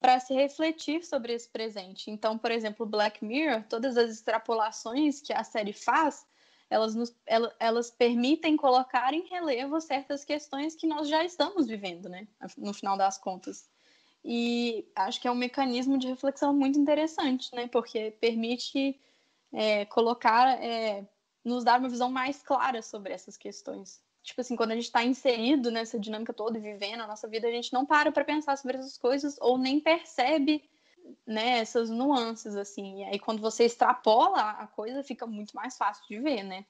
para se refletir sobre esse presente. Então, por exemplo, Black Mirror, todas as extrapolações que a série faz, elas, nos, elas permitem colocar em relevo certas questões que nós já estamos vivendo, né? No final das contas. E acho que é um mecanismo de reflexão muito interessante, né? Porque permite é, colocar, é, nos dar uma visão mais clara sobre essas questões. Tipo assim, quando a gente está inserido nessa dinâmica toda e vivendo a nossa vida, a gente não para para pensar sobre essas coisas ou nem percebe né, essas nuances, assim. E aí, quando você extrapola a coisa, fica muito mais fácil de ver, né?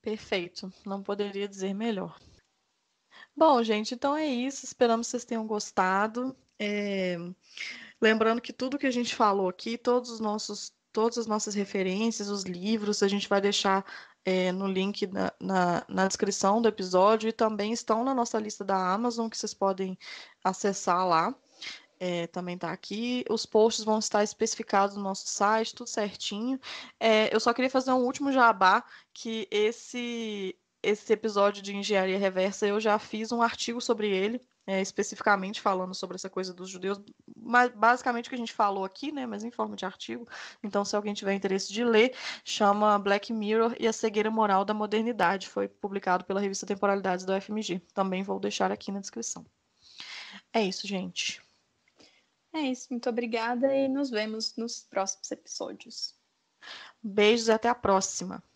Perfeito. Não poderia dizer melhor. Bom, gente, então é isso. Esperamos que vocês tenham gostado. É, lembrando que tudo que a gente falou aqui, todos os nossos, todas as nossas referências, os livros, a gente vai deixar é, no link na, na, na, descrição do episódio e também estão na nossa lista da Amazon, que vocês podem acessar lá. É, também está aqui. Os posts vão estar especificados no nosso site, tudo certinho. É, eu só queria fazer um último jabá, que esse, esse episódio de Engenharia Reversa eu já fiz um artigo sobre ele é, especificamente falando sobre essa coisa dos judeus, mas basicamente o que a gente falou aqui, né, mas em forma de artigo. Então, se alguém tiver interesse de ler, chama Black Mirror e a cegueira moral da modernidade, foi publicado pela revista Temporalidades da UFMG. Também vou deixar aqui na descrição. É isso, gente. É isso, muito obrigada e nos vemos nos próximos episódios. Beijos e até a próxima.